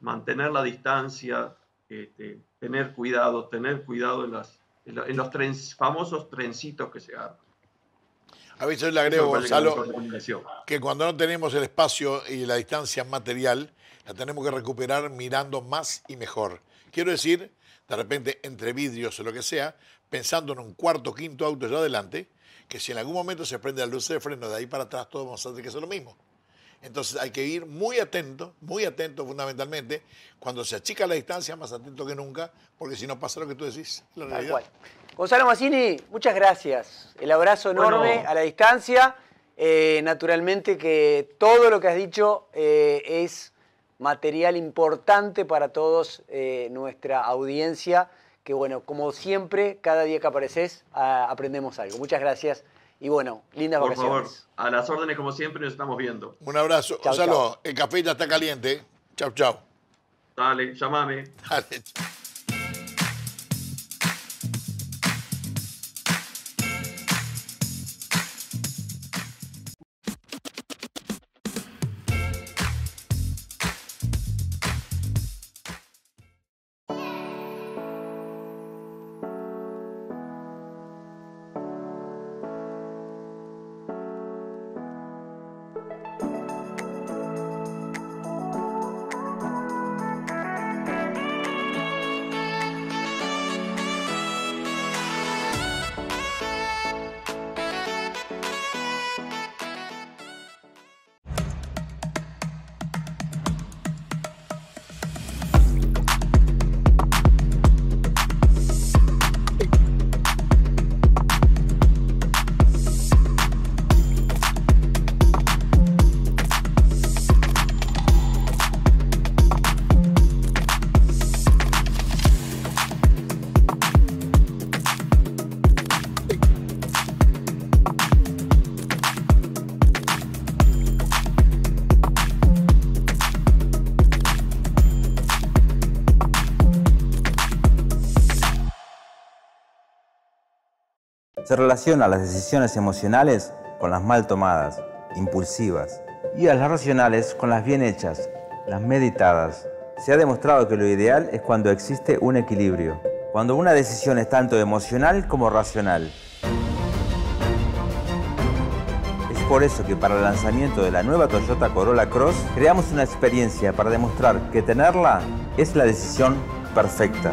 mantener la distancia, este, tener cuidado, tener cuidado en, las, los famosos trencitos que se agarran. A veces le agrego, Gonzalo, que cuando no tenemos el espacio y la distancia material, la tenemos que recuperar mirando más y mejor. Quiero decir, de repente entre vidrios o lo que sea, pensando en un cuarto, quinto auto ya adelante, que si en algún momento se prende la luz de freno de ahí para atrás, todos vamos a hacer que es lo mismo. Entonces hay que ir muy atento, muy atento fundamentalmente. Cuando se achica la distancia, más atento que nunca, porque si no pasa lo que tú decís, Gonzalo Massini, muchas gracias. El abrazo enorme a la distancia. Eh, naturalmente que todo lo que has dicho eh, es material importante para todos eh, nuestra audiencia, que bueno, como siempre, cada día que apareces ah, aprendemos algo. Muchas gracias y bueno, lindas Por vacaciones. Favor, a las órdenes como siempre nos estamos viendo. Un abrazo. Chau, saludo. el café está caliente. Chau, chau. Dale, llámame. Dale. relaciona las decisiones emocionales con las mal tomadas, impulsivas, y a las racionales con las bien hechas, las meditadas. Se ha demostrado que lo ideal es cuando existe un equilibrio, cuando una decisión es tanto emocional como racional. Es por eso que para el lanzamiento de la nueva Toyota Corolla Cross creamos una experiencia para demostrar que tenerla es la decisión perfecta.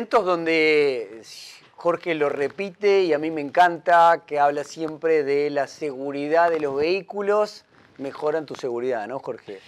momentos donde Jorge lo repite y a mí me encanta que habla siempre de la seguridad de los vehículos. Mejoran tu seguridad, ¿no, Jorge?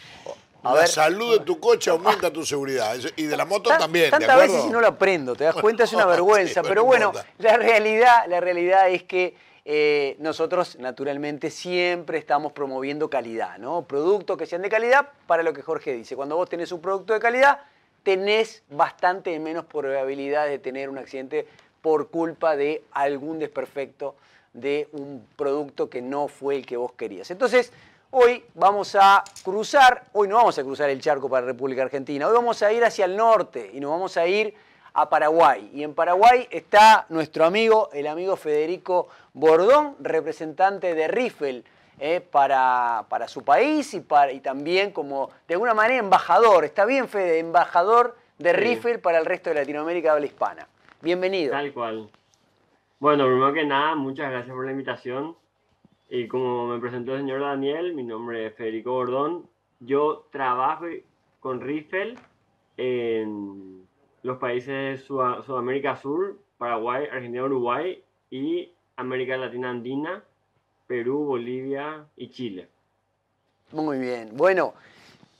la salud de tu coche aumenta tu seguridad. Y de la moto también. Tantas veces si no lo aprendo, te das cuenta, es una <laughs> vergüenza. pero bueno, la realidad, la realidad es que eh, nosotros, naturalmente, siempre estamos promoviendo calidad, ¿no? Productos que sean de calidad para lo que Jorge dice. Cuando vos tenés un producto de calidad, tenés bastante menos probabilidad de tener un accidente por culpa de algún desperfecto de un producto que no fue el que vos querías. Entonces, hoy vamos a cruzar, hoy no vamos a cruzar el charco para República Argentina, hoy vamos a ir hacia el norte y nos vamos a ir a Paraguay. Y en Paraguay está nuestro amigo, el amigo Federico Bordón, representante de Rifel, eh, para, para, su país y, para, y también como, de alguna manera, embajador. Está bien, Fede, embajador de sí. Riffel para el resto de Latinoamérica habla hispana. Bienvenido. Tal cual. Bueno, primero que nada, muchas gracias por la invitación. Y como me presentó el señor Daniel, mi nombre es Federico Gordón. Yo trabajo con Riffel en los países de Sudamérica Sur, Paraguay, Argentina, Uruguay y América Latina Andina Perú, Bolivia y Chile. Muy bien. Bueno,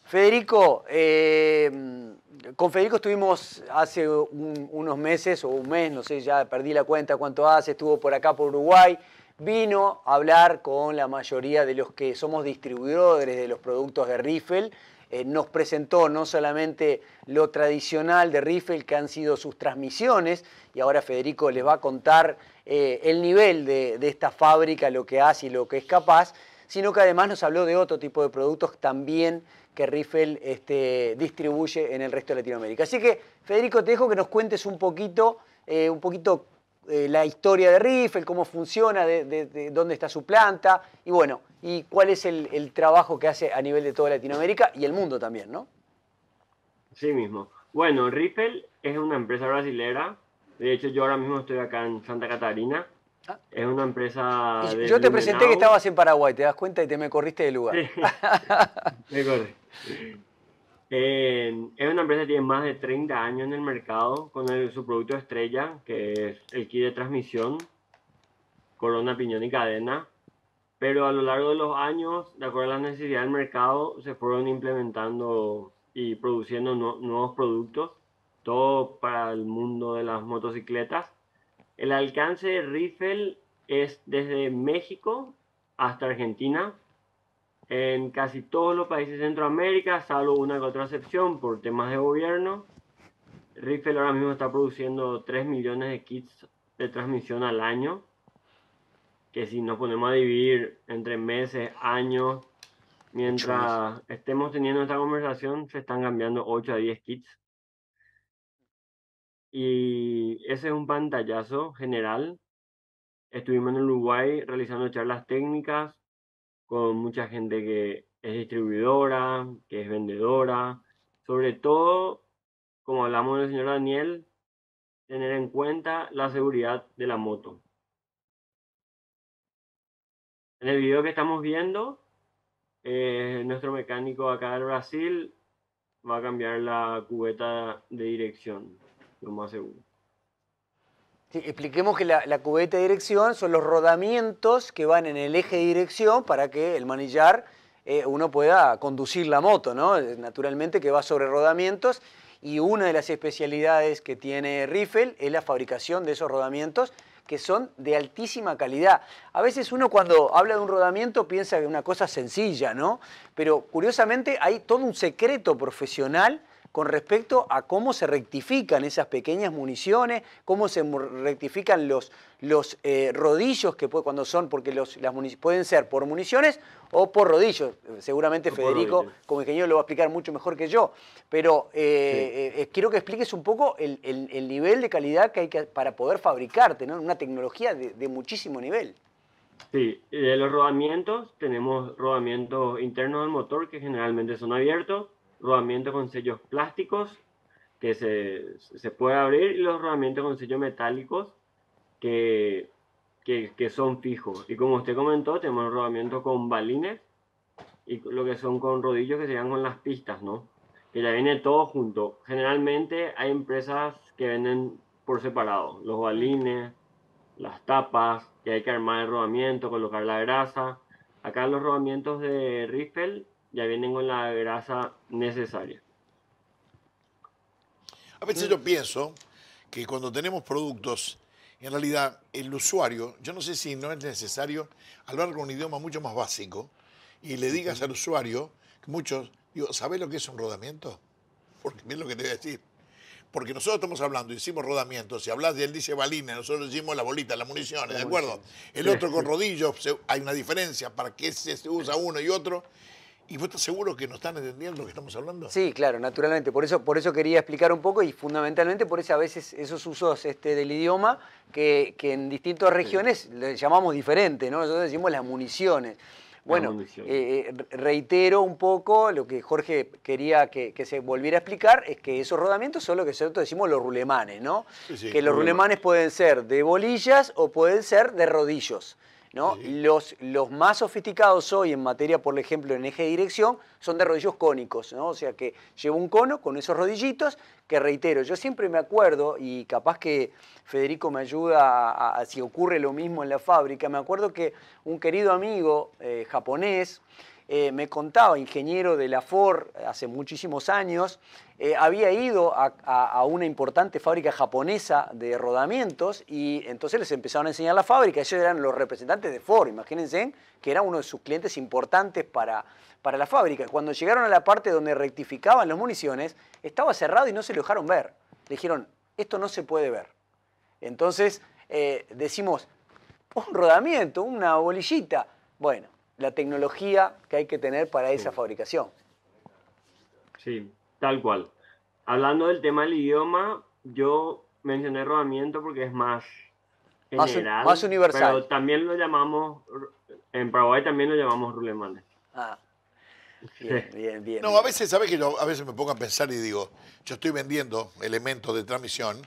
Federico, eh, con Federico estuvimos hace unos meses o un mes, no sé, ya perdí la cuenta cuánto hace, estuvo por acá, por Uruguay, vino a hablar con la mayoría de los que somos distribuidores de los productos de Riffel. Eh, nos presentó no solamente lo tradicional de Riffel, que han sido sus transmisiones, y ahora Federico les va a contar eh, el nivel de, esta fábrica, lo que hace y lo que es capaz, sino que además nos habló de otro tipo de productos también que Riffel este, distribuye en el resto de Latinoamérica. Así que, Federico, te dejo que nos cuentes un poquito, eh, un poquito eh, la historia de Riffel, cómo funciona, de, dónde está su planta y bueno, y cuál es el, trabajo que hace a nivel de toda Latinoamérica y el mundo también, ¿no? Sí mismo. Bueno, Riffel es una empresa brasilera de hecho, yo ahora mismo estoy acá en Santa Catarina. Ah. Es una empresa de. Yo te presenté que estabas en Paraguay, te das cuenta y te me corriste de lugar. <laughs> me eh, es una empresa que tiene más de 30 años en el mercado con su producto estrella, que es el kit de transmisión, corona, piñón y cadena. Pero a lo largo de los años, de acuerdo a las necesidades del mercado, se fueron implementando y produciendo nuevos productos todo para el mundo de las motocicletas. El alcance de Rifle es desde México hasta Argentina, en casi todos los países de Centroamérica, salvo una que otra excepción por temas de gobierno. Rifle ahora mismo está produciendo 3 millones de kits de transmisión al año, que si nos ponemos a dividir entre meses, años, mientras estemos teniendo esta conversación, se están cambiando 8 a 10 kits y ese es un pantallazo general. Estuvimos en Uruguay realizando charlas técnicas con mucha gente que es distribuidora, que es vendedora. Sobre todo, como hablamos del señor Daniel, tener en cuenta la seguridad de la moto. En el video que estamos viendo, eh, nuestro mecánico acá del Brasil va a cambiar la cubeta de dirección lo más seguro. expliquemos que la, cubeta de dirección son los rodamientos que van en el eje de dirección para que el manillar eh, uno pueda conducir la moto, ¿no? Naturalmente que va sobre rodamientos y una de las especialidades que tiene Riffel es la fabricación de esos rodamientos que son de altísima calidad. A veces uno cuando habla de un rodamiento piensa que es una cosa sencilla, ¿no? Pero curiosamente hay todo un secreto profesional con respecto a cómo se rectifican esas pequeñas municiones, cómo se rectifican los, los eh, rodillos que cuando son, porque las pueden ser por municiones o por rodillos. Seguramente Federico, como ingeniero, lo va a explicar mucho mejor que yo. Pero eh, eh, quiero que expliques un poco el, nivel de calidad que hay para poder fabricarte, ¿no? una tecnología de, de muchísimo nivel. Sí, de los rodamientos, tenemos rodamientos internos del motor que generalmente son abiertos rodamientos con sellos plásticos que se, puede abrir y los rodamientos con sellos metálicos que, que, son fijos. Y como usted comentó, tenemos rodamientos con balines y lo que son con rodillos que se dan con las pistas, ¿no? Que ya viene todo junto. Generalmente hay empresas que venden por separado, los balines, las tapas, que hay que armar el rodamiento, colocar la grasa. Acá los rodamientos de Riffel ya vienen con la grasa necesaria. A veces yo pienso que cuando tenemos productos, en realidad el usuario, yo no sé si no es necesario hablar con un idioma mucho más básico y le digas al usuario, muchos, ¿sabes lo que es un rodamiento? Porque mira lo que te voy a decir. Porque nosotros estamos hablando, hicimos rodamientos, si hablas de él dice balina, nosotros hicimos la bolita, las municiones, ¿de acuerdo? El otro con rodillos, hay una diferencia para qué se usa uno y otro. ¿Y vos estás seguro que no están entendiendo lo que estamos hablando? Sí, claro, naturalmente. Por eso, por eso quería explicar un poco y fundamentalmente por eso a veces esos usos este, del idioma que, en distintas regiones le llamamos diferente, ¿no? Nosotros decimos las municiones. Bueno, eh, eh, reitero un poco lo que Jorge quería que, se volviera a explicar, es que esos rodamientos son lo que nosotros decimos los rulemanes, ¿no? que los rulemanes pueden ser de bolillas o pueden ser de rodillos. Los, más sofisticados hoy en materia, por ejemplo, en eje de dirección, son de rodillos cónicos, ¿no? O sea que llevo un cono con esos rodillitos que reitero, yo siempre me acuerdo, y capaz que Federico me ayuda a, si ocurre lo mismo en la fábrica, me acuerdo que un querido amigo eh, japonés, eh, me contaba, ingeniero de la Ford hace muchísimos años, eh, había ido a, una importante fábrica japonesa de rodamientos y entonces les empezaron a enseñar la fábrica. Ellos eran los representantes de Ford, imagínense, que era uno de sus clientes importantes para, la fábrica. Cuando llegaron a la parte donde rectificaban las municiones, estaba cerrado y no se lo dejaron ver. Le dijeron, esto no se puede ver. Entonces eh, decimos, un rodamiento, una bolillita. Bueno, la tecnología que hay que tener para esa fabricación. Sí, tal cual. Hablando del tema del idioma, yo mencioné rodamiento porque es más general. Más, universal. Pero también lo llamamos, en Paraguay también lo llamamos rulemanes. Ah. Bien, bien, bien. No, a veces, ¿sabes que A veces me pongo a pensar y digo, yo estoy vendiendo elementos de transmisión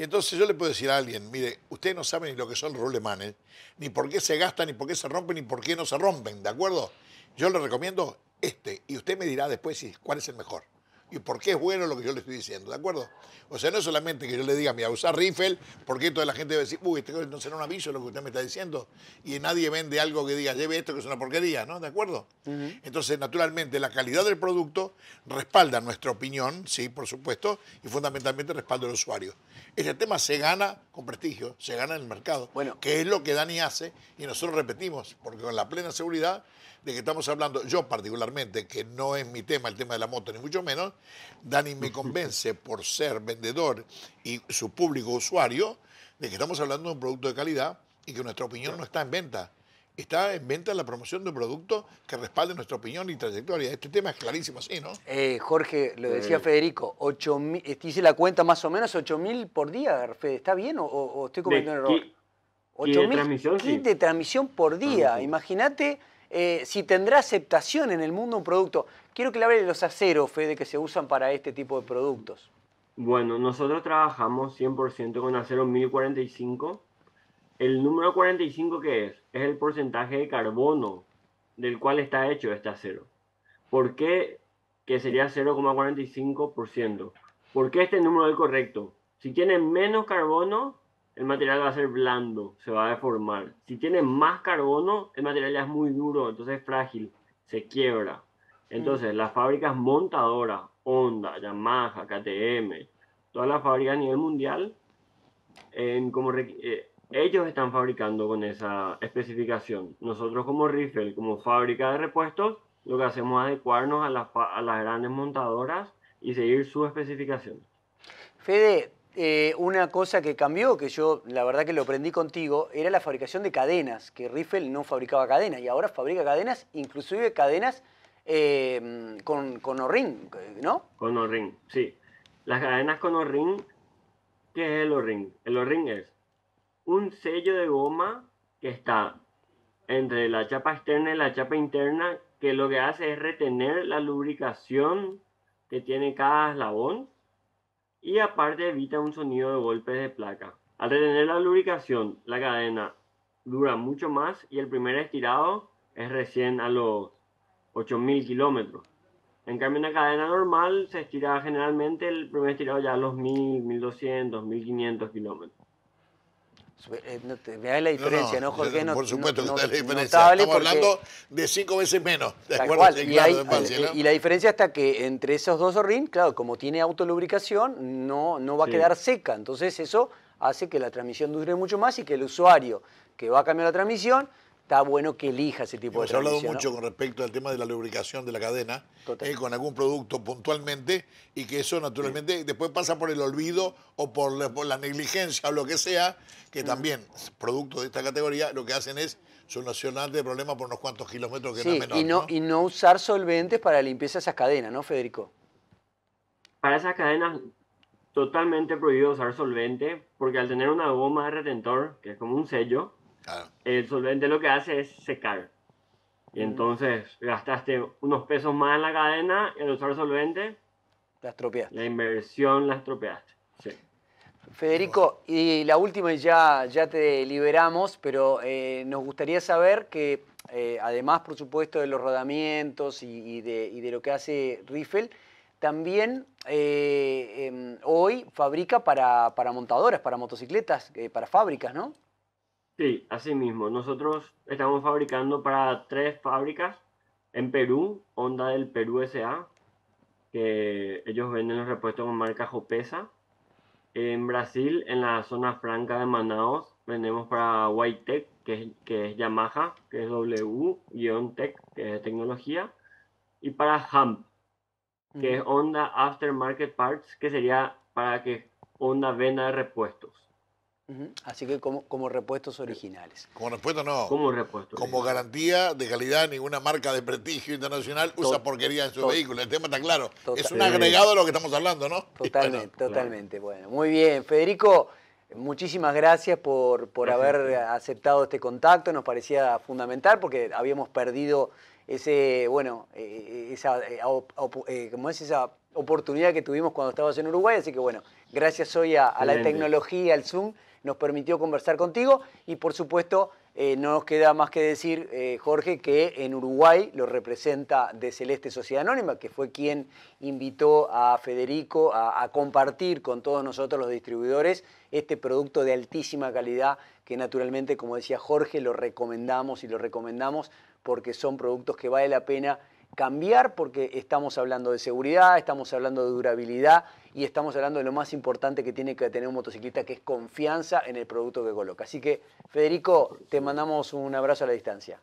y entonces yo le puedo decir a alguien, mire, usted no sabe ni lo que son los rulemanes, ni por qué se gastan, ni por qué se rompen, ni por qué no se rompen, ¿de acuerdo? Yo le recomiendo este y usted me dirá después si, cuál es el mejor y por qué es bueno lo que yo le estoy diciendo, ¿de acuerdo? O sea, no solamente que yo le diga, mira, usar rifle, porque toda la gente va a decir, uy, este no será un aviso lo que usted me está diciendo, y nadie vende algo que diga, lleve esto que es una porquería, ¿no? ¿De acuerdo? Entonces, naturalmente, la calidad del producto respalda nuestra opinión, sí, por supuesto, y fundamentalmente respalda al usuario. Este tema se gana con prestigio, se gana en el mercado, bueno. que es lo que Dani hace, y nosotros repetimos, porque con la plena seguridad de que estamos hablando, yo particularmente, que no es mi tema, el tema de la moto, ni mucho menos, Dani me convence por ser vendedor y su público usuario, de que estamos hablando de un producto de calidad y que nuestra opinión no está en venta. Está en venta la promoción de un producto que respalde nuestra opinión y trayectoria. Este tema es clarísimo así, ¿no? Eh, Jorge, lo decía eh. Federico, 8000 eh, hice la cuenta más o menos, 8.000 por día, ¿está bien o, estoy cometiendo un error? 8.000 de transmisión, de transmisión por ah, día. Imagínate eh, si tendrá aceptación en el mundo un producto. Quiero que le hable de los aceros, Fede, que se usan para este tipo de productos. Bueno, nosotros trabajamos 100% con acero 1045. El número 45 qué es, es el porcentaje de carbono del cual está hecho este acero. ¿Por qué? Que sería 0,45%. ¿Por qué este número es correcto? Si tiene menos carbono, el material va a ser blando, se va a deformar. Si tiene más carbono, el material ya es muy duro, entonces es frágil, se quiebra. Entonces, mm. las fábricas montadoras, Honda, Yamaha, KTM, todas las fábricas a nivel mundial, en como eh, ellos están fabricando con esa especificación. Nosotros como Riffel, como fábrica de repuestos, lo que hacemos es adecuarnos a las, grandes montadoras y seguir su especificación. Fede, eh, una cosa que cambió, que yo la verdad que lo aprendí contigo, era la fabricación de cadenas, que Riffel no fabricaba cadenas y ahora fabrica cadenas, inclusive cadenas eh, con, con O-ring, ¿no? Con O-ring, sí. Las cadenas con O-ring, ¿qué es el O-ring? El o es un sello de goma que está entre la chapa externa y la chapa interna, que lo que hace es retener la lubricación que tiene cada eslabón y aparte evita un sonido de golpes de placa. Al retener la lubricación, la cadena dura mucho más y el primer estirado es recién a los 8000 kilómetros. En cambio, una cadena normal se estira generalmente el primer estirado ya a los 1000, 1200, 1500 kilómetros. Eh, no te, la diferencia, ¿no, no, Jorge? por supuesto que está la diferencia. Estamos hablando de cinco veces menos. y, la diferencia está que entre esos dos rins, claro, como tiene autolubricación, no, no va a quedar seca. Entonces eso hace que la transmisión dure mucho más y que el usuario que va a cambiar la transmisión está bueno que elija ese tipo de de Se ha hablado mucho con respecto al tema de la lubricación de la cadena, eh, con algún producto puntualmente, y que eso naturalmente después pasa por el olvido o por la, negligencia o lo que sea, que mm. también producto de esta categoría lo que hacen es solucionar el problema por unos cuantos kilómetros que sí, y no, y no usar solventes para limpieza de esas cadenas, ¿no, Federico? Para esas cadenas totalmente prohibido usar solvente, porque al tener una goma de retentor, que es como un sello, el solvente lo que hace es secar. Y mm. entonces gastaste unos pesos más en la cadena y al usar solvente. La estropeaste. La inversión la estropeaste. Sí. Federico, y la última ya, ya te liberamos, pero eh, nos gustaría saber que, eh, además, por supuesto, de los rodamientos y, de, lo que hace Riffel, también eh, em, hoy fabrica para, para, montadoras, para motocicletas, para fábricas, ¿no? Sí, así mismo. Nosotros estamos fabricando para tres fábricas en Perú, Honda del Perú SA, que ellos venden los repuestos con marca Jopesa. En Brasil, en la zona franca de Manaos, vendemos para Tech, que es, que es Yamaha, que es W-Tech, que es tecnología. Y para Hump, que es Honda Aftermarket Parts, que sería para que Honda venda de repuestos. Así que como, repuestos originales. Como repuesto no. Como repuesto. Como garantía de calidad, ninguna marca de prestigio internacional usa porquería en su vehículo. El tema está claro. es un agregado de lo que estamos hablando, ¿no? Totalmente, totalmente. Bueno, muy bien. Federico, muchísimas gracias por, haber aceptado este contacto. Nos parecía fundamental porque habíamos perdido ese, bueno, eh, eh, esa, eh, es esa oportunidad que tuvimos cuando estabas en Uruguay. Así que bueno, gracias hoy a la tecnología, al Zoom nos permitió conversar contigo y por supuesto eh, no nos queda más que decir, eh, Jorge, que en Uruguay lo representa de Celeste Sociedad Anónima, que fue quien invitó a Federico a compartir con todos nosotros los distribuidores este producto de altísima calidad que naturalmente, como decía Jorge, lo recomendamos y lo recomendamos porque son productos que vale la pena cambiar porque estamos hablando de seguridad, estamos hablando de durabilidad y estamos hablando de lo más importante que tiene que tener un motociclista, que es confianza en el producto que coloca. Así que, Federico, te mandamos un abrazo a la distancia.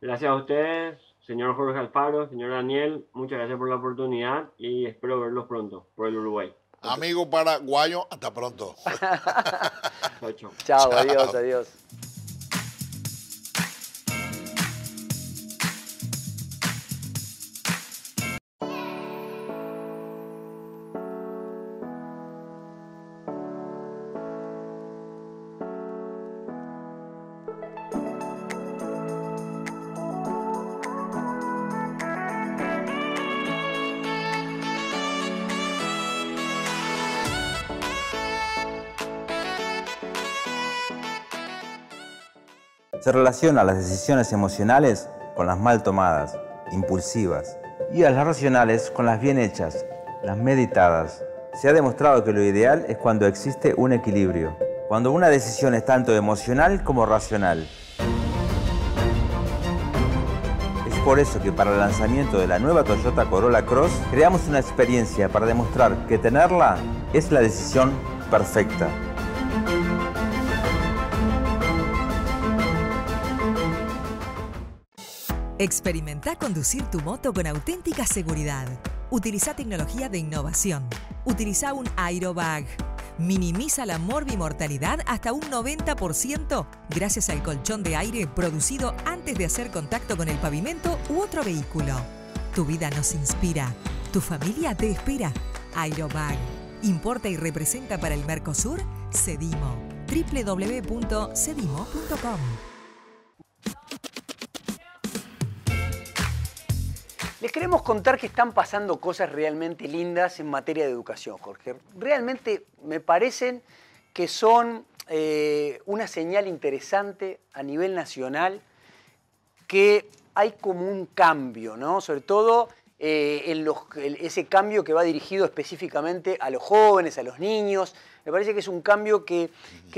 Gracias a ustedes, señor Jorge Alfaro, señor Daniel, muchas gracias por la oportunidad y espero verlos pronto por el Uruguay. Amigo paraguayo, hasta pronto. <laughs> Chao, adiós, adiós. relación a las decisiones emocionales con las mal tomadas, impulsivas, y a las racionales con las bien hechas, las meditadas. Se ha demostrado que lo ideal es cuando existe un equilibrio, cuando una decisión es tanto emocional como racional. Es por eso que para el lanzamiento de la nueva Toyota Corolla Cross creamos una experiencia para demostrar que tenerla es la decisión perfecta. Experimenta conducir tu moto con auténtica seguridad. Utiliza tecnología de innovación. Utiliza un aerobag. Minimiza la morbimortalidad hasta un 90% gracias al colchón de aire producido antes de hacer contacto con el pavimento u otro vehículo. Tu vida nos inspira. Tu familia te espera. Aerobag. Importa y representa para el Mercosur Cedimo. www.cedimo.com Les queremos contar que están pasando cosas realmente lindas en materia de educación, Jorge. Realmente me parecen que son eh, una señal interesante a nivel nacional que hay como un cambio, ¿no? Sobre todo eh, en ese cambio que va dirigido específicamente a los jóvenes, a los niños, me parece que es un cambio que,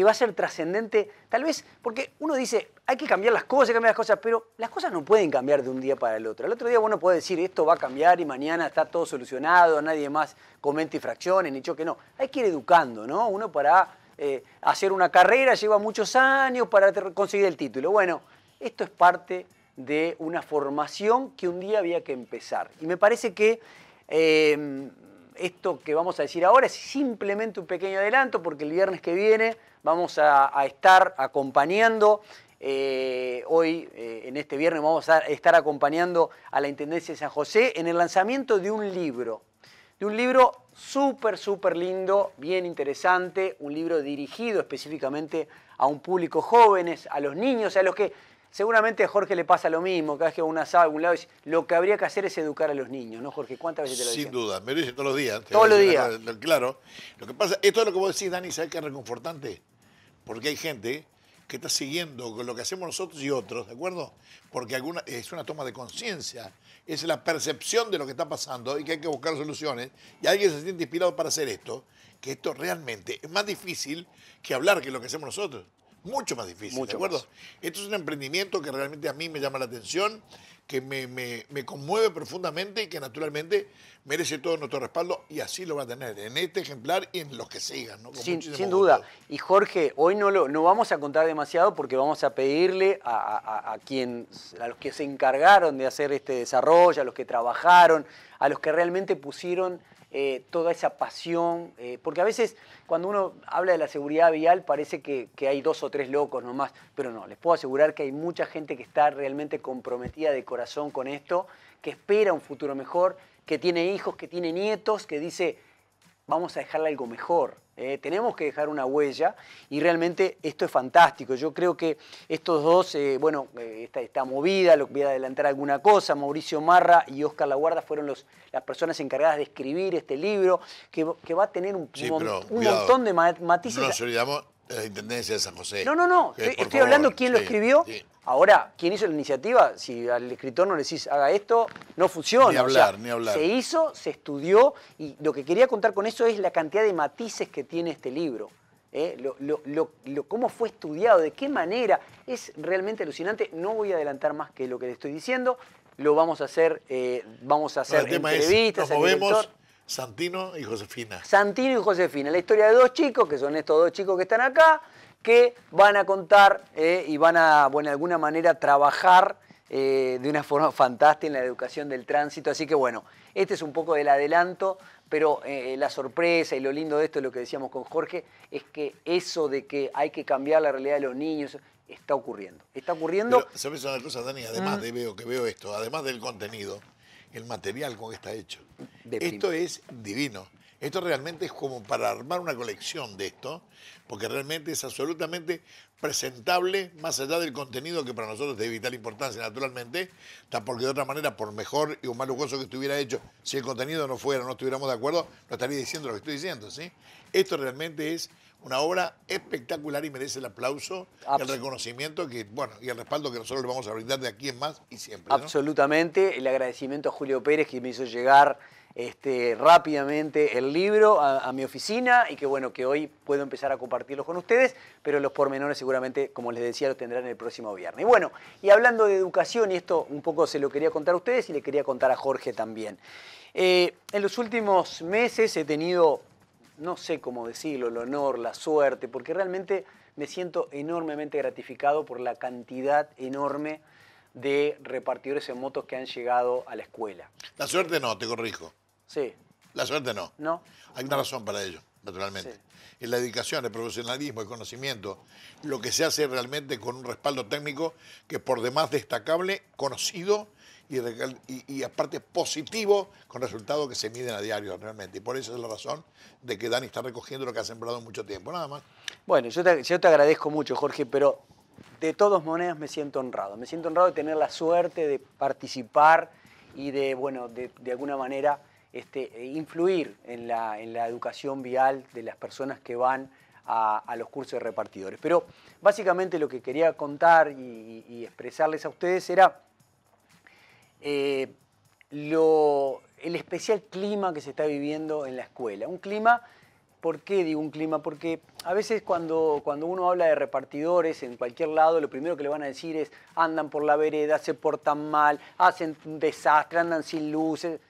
va a ser trascendente, tal vez porque uno dice, hay que cambiar las cosas, hay que cambiar las cosas, pero las cosas no pueden cambiar de un día para el otro. Al otro día uno puede decir, esto va a cambiar y mañana está todo solucionado, nadie más comenta infracciones, ni choque, no. Hay que ir educando, ¿no? Uno para eh, hacer una carrera lleva muchos años para conseguir el título. Bueno, esto es parte de una formación que un día había que empezar. Y me parece que eh, esto que vamos a decir ahora es simplemente un pequeño adelanto porque el viernes que viene vamos a, estar acompañando, eh, hoy eh, en este viernes vamos a estar acompañando a la Intendencia de San José en el lanzamiento de un libro, de un libro súper, súper lindo, bien interesante, un libro dirigido específicamente a un público jóvenes, a los niños, a los que Seguramente a Jorge le pasa lo mismo, cada vez que va a un asado a lado, lo que habría que hacer es educar a los niños, ¿no, Jorge? ¿Cuántas veces te lo dicen? Sin duda, me lo dice todos los días. Todos los días. Claro. Lo que pasa, esto es lo que vos decís, Dani, ¿sabes qué es reconfortante? Porque hay gente que está siguiendo con lo que hacemos nosotros y otros, ¿de acuerdo? Porque alguna, es una toma de conciencia, es la percepción de lo que está pasando y que hay que buscar soluciones. Y alguien se siente inspirado para hacer esto, que esto realmente es más difícil que hablar que lo que hacemos nosotros mucho más difícil, ¿de acuerdo? Esto es un emprendimiento que realmente a mí me llama la atención, que me, conmueve profundamente y que naturalmente merece todo nuestro respaldo y así lo va a tener en este ejemplar y en los que sigan. Sin, duda. Y Jorge, hoy no, lo, no vamos a contar demasiado porque vamos a pedirle a, quien, a los que se encargaron de hacer este desarrollo, a los que trabajaron, a los que realmente pusieron eh, toda esa pasión, eh, porque a veces cuando uno habla de la seguridad vial parece que, hay dos o tres locos nomás, pero no, les puedo asegurar que hay mucha gente que está realmente comprometida de corazón con esto, que espera un futuro mejor, que tiene hijos, que tiene nietos, que dice, vamos a dejarle algo mejor. Eh, tenemos que dejar una huella y realmente esto es fantástico. Yo creo que estos dos, eh, bueno, eh, esta, movida, lo voy a adelantar alguna cosa, Mauricio Marra y Oscar Guarda fueron los, las personas encargadas de escribir este libro que, va a tener un, un, montón de matices. No de la Intendencia de San José. No, no, no. Eh, estoy, hablando quién lo escribió. Ahora, ¿quién hizo la iniciativa? Si al escritor no le decís haga esto, no funciona. Ni hablar, ni hablar. Se hizo, se estudió y lo que quería contar con eso es la cantidad de matices que tiene este libro. ¿eh? cómo fue estudiado, de qué manera. Es realmente alucinante. No voy a adelantar más que lo que le estoy diciendo. Lo vamos a hacer, eh, vamos a hacer entrevistas. Es, movemos, Santino y Josefina. Santino y Josefina. La historia de dos chicos, que son estos dos chicos que están acá, que van a contar eh, y van a, bueno, de alguna manera trabajar eh, de una forma <laughs> fantástica en la educación del tránsito. Así que bueno, este es un poco del adelanto, pero eh, la sorpresa y lo lindo de esto lo que decíamos con Jorge, es que eso de que hay que cambiar la realidad de los niños está ocurriendo. Está ocurriendo... una cosa, Dani? Además mm. de veo, que veo esto, además del contenido, el material con que está hecho esto es divino. Esto realmente es como para armar una colección de esto, porque realmente es absolutamente presentable, más allá del contenido que para nosotros es de vital importancia, naturalmente, porque de otra manera, por mejor y más lujoso que estuviera hecho, si el contenido no fuera, no estuviéramos de acuerdo, no estaría diciendo lo que estoy diciendo, ¿sí? Esto realmente es una obra espectacular y merece el aplauso, el reconocimiento que, bueno, y el respaldo que nosotros le vamos a brindar de aquí en más y siempre. Absolutamente, el agradecimiento a Julio Pérez que me hizo llegar este, rápidamente el libro a, mi oficina y que bueno, que hoy puedo empezar a compartirlo con ustedes, pero los pormenores seguramente, como les decía, lo tendrán el próximo viernes. Y bueno, y hablando de educación, y esto un poco se lo quería contar a ustedes y le quería contar a Jorge también. Eh, en los últimos meses he tenido, no sé cómo decirlo, el honor, la suerte, porque realmente me siento enormemente gratificado por la cantidad enorme de repartidores en motos que han llegado a la escuela. La suerte no, te corrijo. Sí. La suerte no. No. Hay una razón para ello, naturalmente. En Es la dedicación, el profesionalismo, el conocimiento, lo que se hace realmente con un respaldo técnico que por demás destacable, conocido y, aparte positivo con resultados que se miden a diario realmente. Y por eso es la razón de que Dani está recogiendo lo que ha sembrado mucho tiempo, nada más. Bueno, yo te, yo te agradezco mucho, Jorge, pero de todas maneras me siento honrado. Me siento honrado de tener la suerte de participar y de, bueno, de alguna manera este, eh, influir en la, educación vial de las personas que van a, los cursos de repartidores. Pero básicamente lo que quería contar y, expresarles a ustedes era eh, el especial clima que se está viviendo en la escuela. Un clima, ¿por qué digo un clima? Porque a veces cuando, cuando uno habla de repartidores en cualquier lado, lo primero que le van a decir es andan por la vereda, se portan mal, hacen un desastre, andan sin luces.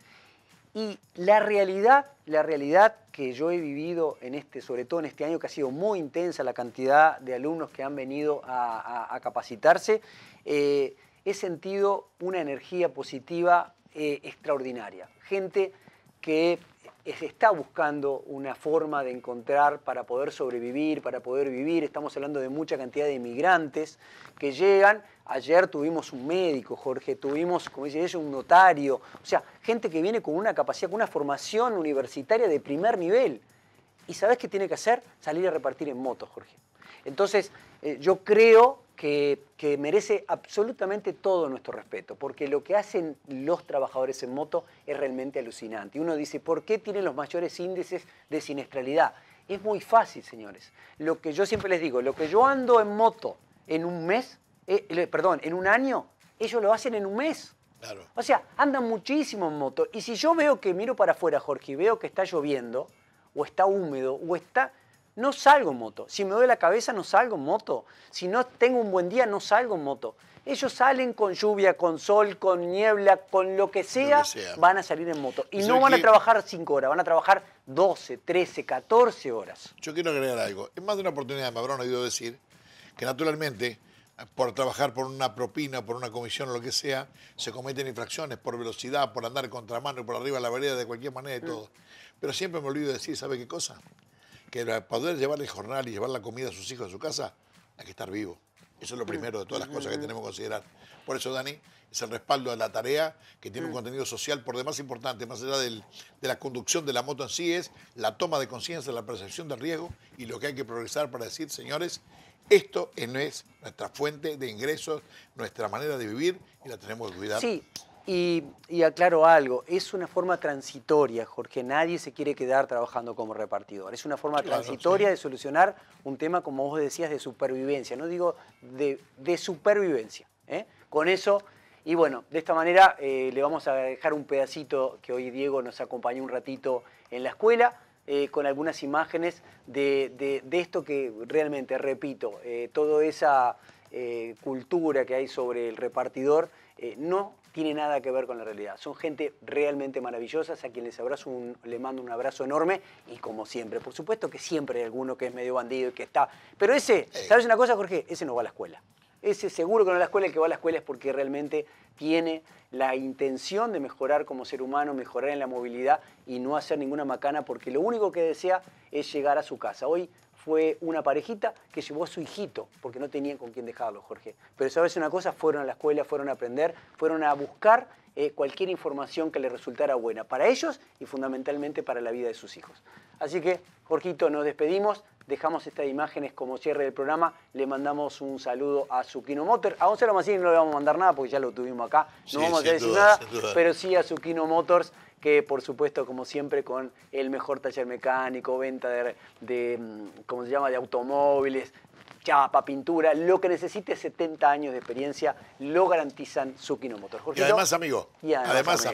Y la realidad, la realidad que yo he vivido en este, sobre todo en este año que ha sido muy intensa la cantidad de alumnos que han venido a, capacitarse, eh, he sentido una energía positiva eh, extraordinaria. Gente que eh, está buscando una forma de encontrar para poder sobrevivir, para poder vivir. Estamos hablando de mucha cantidad de inmigrantes que llegan. Ayer tuvimos un médico, Jorge, tuvimos, como dice ella, un notario. O sea, gente que viene con una capacidad, con una formación universitaria de primer nivel. ¿Y sabes qué tiene que hacer? Salir a repartir en moto, Jorge. Entonces, eh, yo creo que, merece absolutamente todo nuestro respeto, porque lo que hacen los trabajadores en moto es realmente alucinante. Y uno dice, ¿por qué tienen los mayores índices de siniestralidad? Es muy fácil, señores. Lo que yo siempre les digo, lo que yo ando en moto en un mes, eh, eh, perdón, en un año, ellos lo hacen en un mes. O sea, andan muchísimo en moto. Y si yo veo que miro para afuera, Jorge, y veo que está lloviendo, o está húmedo, o está no salgo en moto. Si me doy la cabeza, no salgo en moto. Si no tengo un buen día, no salgo en moto. Ellos salen con lluvia, con sol, con niebla, con lo que sea, van a salir en moto. Y no van a trabajar 5 horas, van a trabajar 12, 13, 14 horas. Yo quiero agregar algo. Es más de una oportunidad me habrán oído decir que naturalmente eh, por trabajar por una propina, por una comisión o lo que sea, se cometen infracciones por velocidad, por andar contramano y por arriba de la vereda de cualquier manera y mm. todo. Pero siempre me olvido de decir, ¿sabe qué cosa? que para poder llevar el jornal y llevar la comida a sus hijos a su casa, hay que estar vivo. Eso es lo primero de todas las cosas que tenemos que considerar. Por eso, Dani, es el respaldo a la tarea que tiene un contenido social por demás importante, más allá de la conducción de la moto en sí, es la toma de conciencia, la percepción del riesgo y lo que hay que progresar para decir, señores, esto no es nuestra fuente de ingresos, nuestra manera de vivir y la tenemos que cuidar. Sí. Y, aclaro algo, es una forma transitoria, Jorge, nadie se quiere quedar trabajando como repartidor. Es una forma transitoria de solucionar un tema, como vos decías, de supervivencia, no digo de, supervivencia. ¿eh? Con eso, y bueno, de esta manera eh, le vamos a dejar un pedacito que hoy Diego nos acompañó un ratito en la escuela. Eh, con algunas imágenes de, esto que realmente, repito, toda esa cultura que hay sobre el repartidor no tiene nada que ver con la realidad. Son gente realmente maravillosa, a quien les abrazo le mando un abrazo enorme y como siempre, por supuesto que siempre hay alguno que es medio bandido y que está, pero ese, ¿sabes una cosa, Jorge? Ese no va a la escuela. Ese seguro que no va a la escuela, el que va a la escuela es porque realmente tiene la intención de mejorar como ser humano, mejorar en la movilidad y no hacer ninguna macana porque lo único que desea es llegar a su casa. Hoy fue una parejita que llevó a su hijito, porque no tenían con quién dejarlo, Jorge. Pero sabes una cosa, fueron a la escuela, fueron a aprender, fueron a buscar eh, cualquier información que les resultara buena para ellos y fundamentalmente para la vida de sus hijos. Así que, Jorgito, nos despedimos, dejamos estas imágenes como cierre del programa, le mandamos un saludo a Zucchino Motors. a Gonzalo Mancini no le vamos a mandar nada porque ya lo tuvimos acá, no vamos a decir nada, pero sí a Zucchino Motors que por supuesto, como siempre, con el mejor taller mecánico, venta de, mm, ¿cómo se llama?, de automóviles, chapa, pintura, lo que necesite 70 años de experiencia, lo garantizan su kinomotor. y además, amigo, además,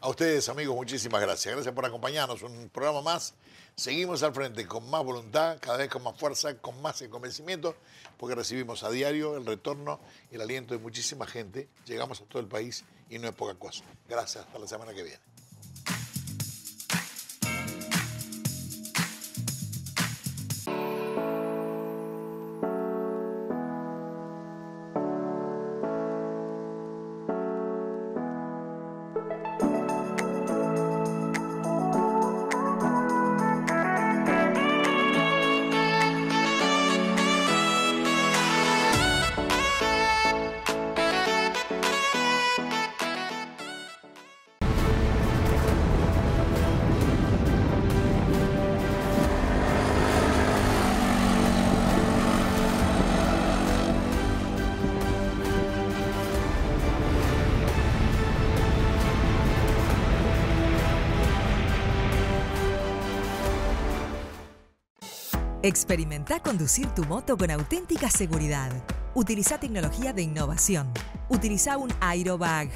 a ustedes, amigos, muchísimas gracias. Gracias por acompañarnos. en Un programa más. Seguimos al frente con más voluntad, cada vez con más fuerza, con más convencimiento, porque recibimos a diario el retorno, y el aliento de muchísima gente. Llegamos a todo el país y no es poca cosa. Gracias. Hasta la semana que viene. Experimenta conducir tu moto con auténtica seguridad. Utiliza tecnología de innovación. Utiliza un aerobag.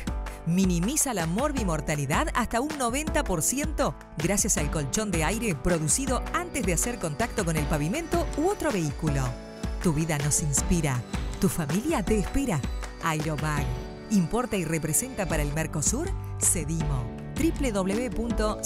Minimiza la morbimortalidad hasta un 90% gracias al colchón de aire producido antes de hacer contacto con el pavimento u otro vehículo. Tu vida nos inspira. Tu familia te espera. Aerobag. Importa y representa para el Mercosur Sedimo. www.cedimo.com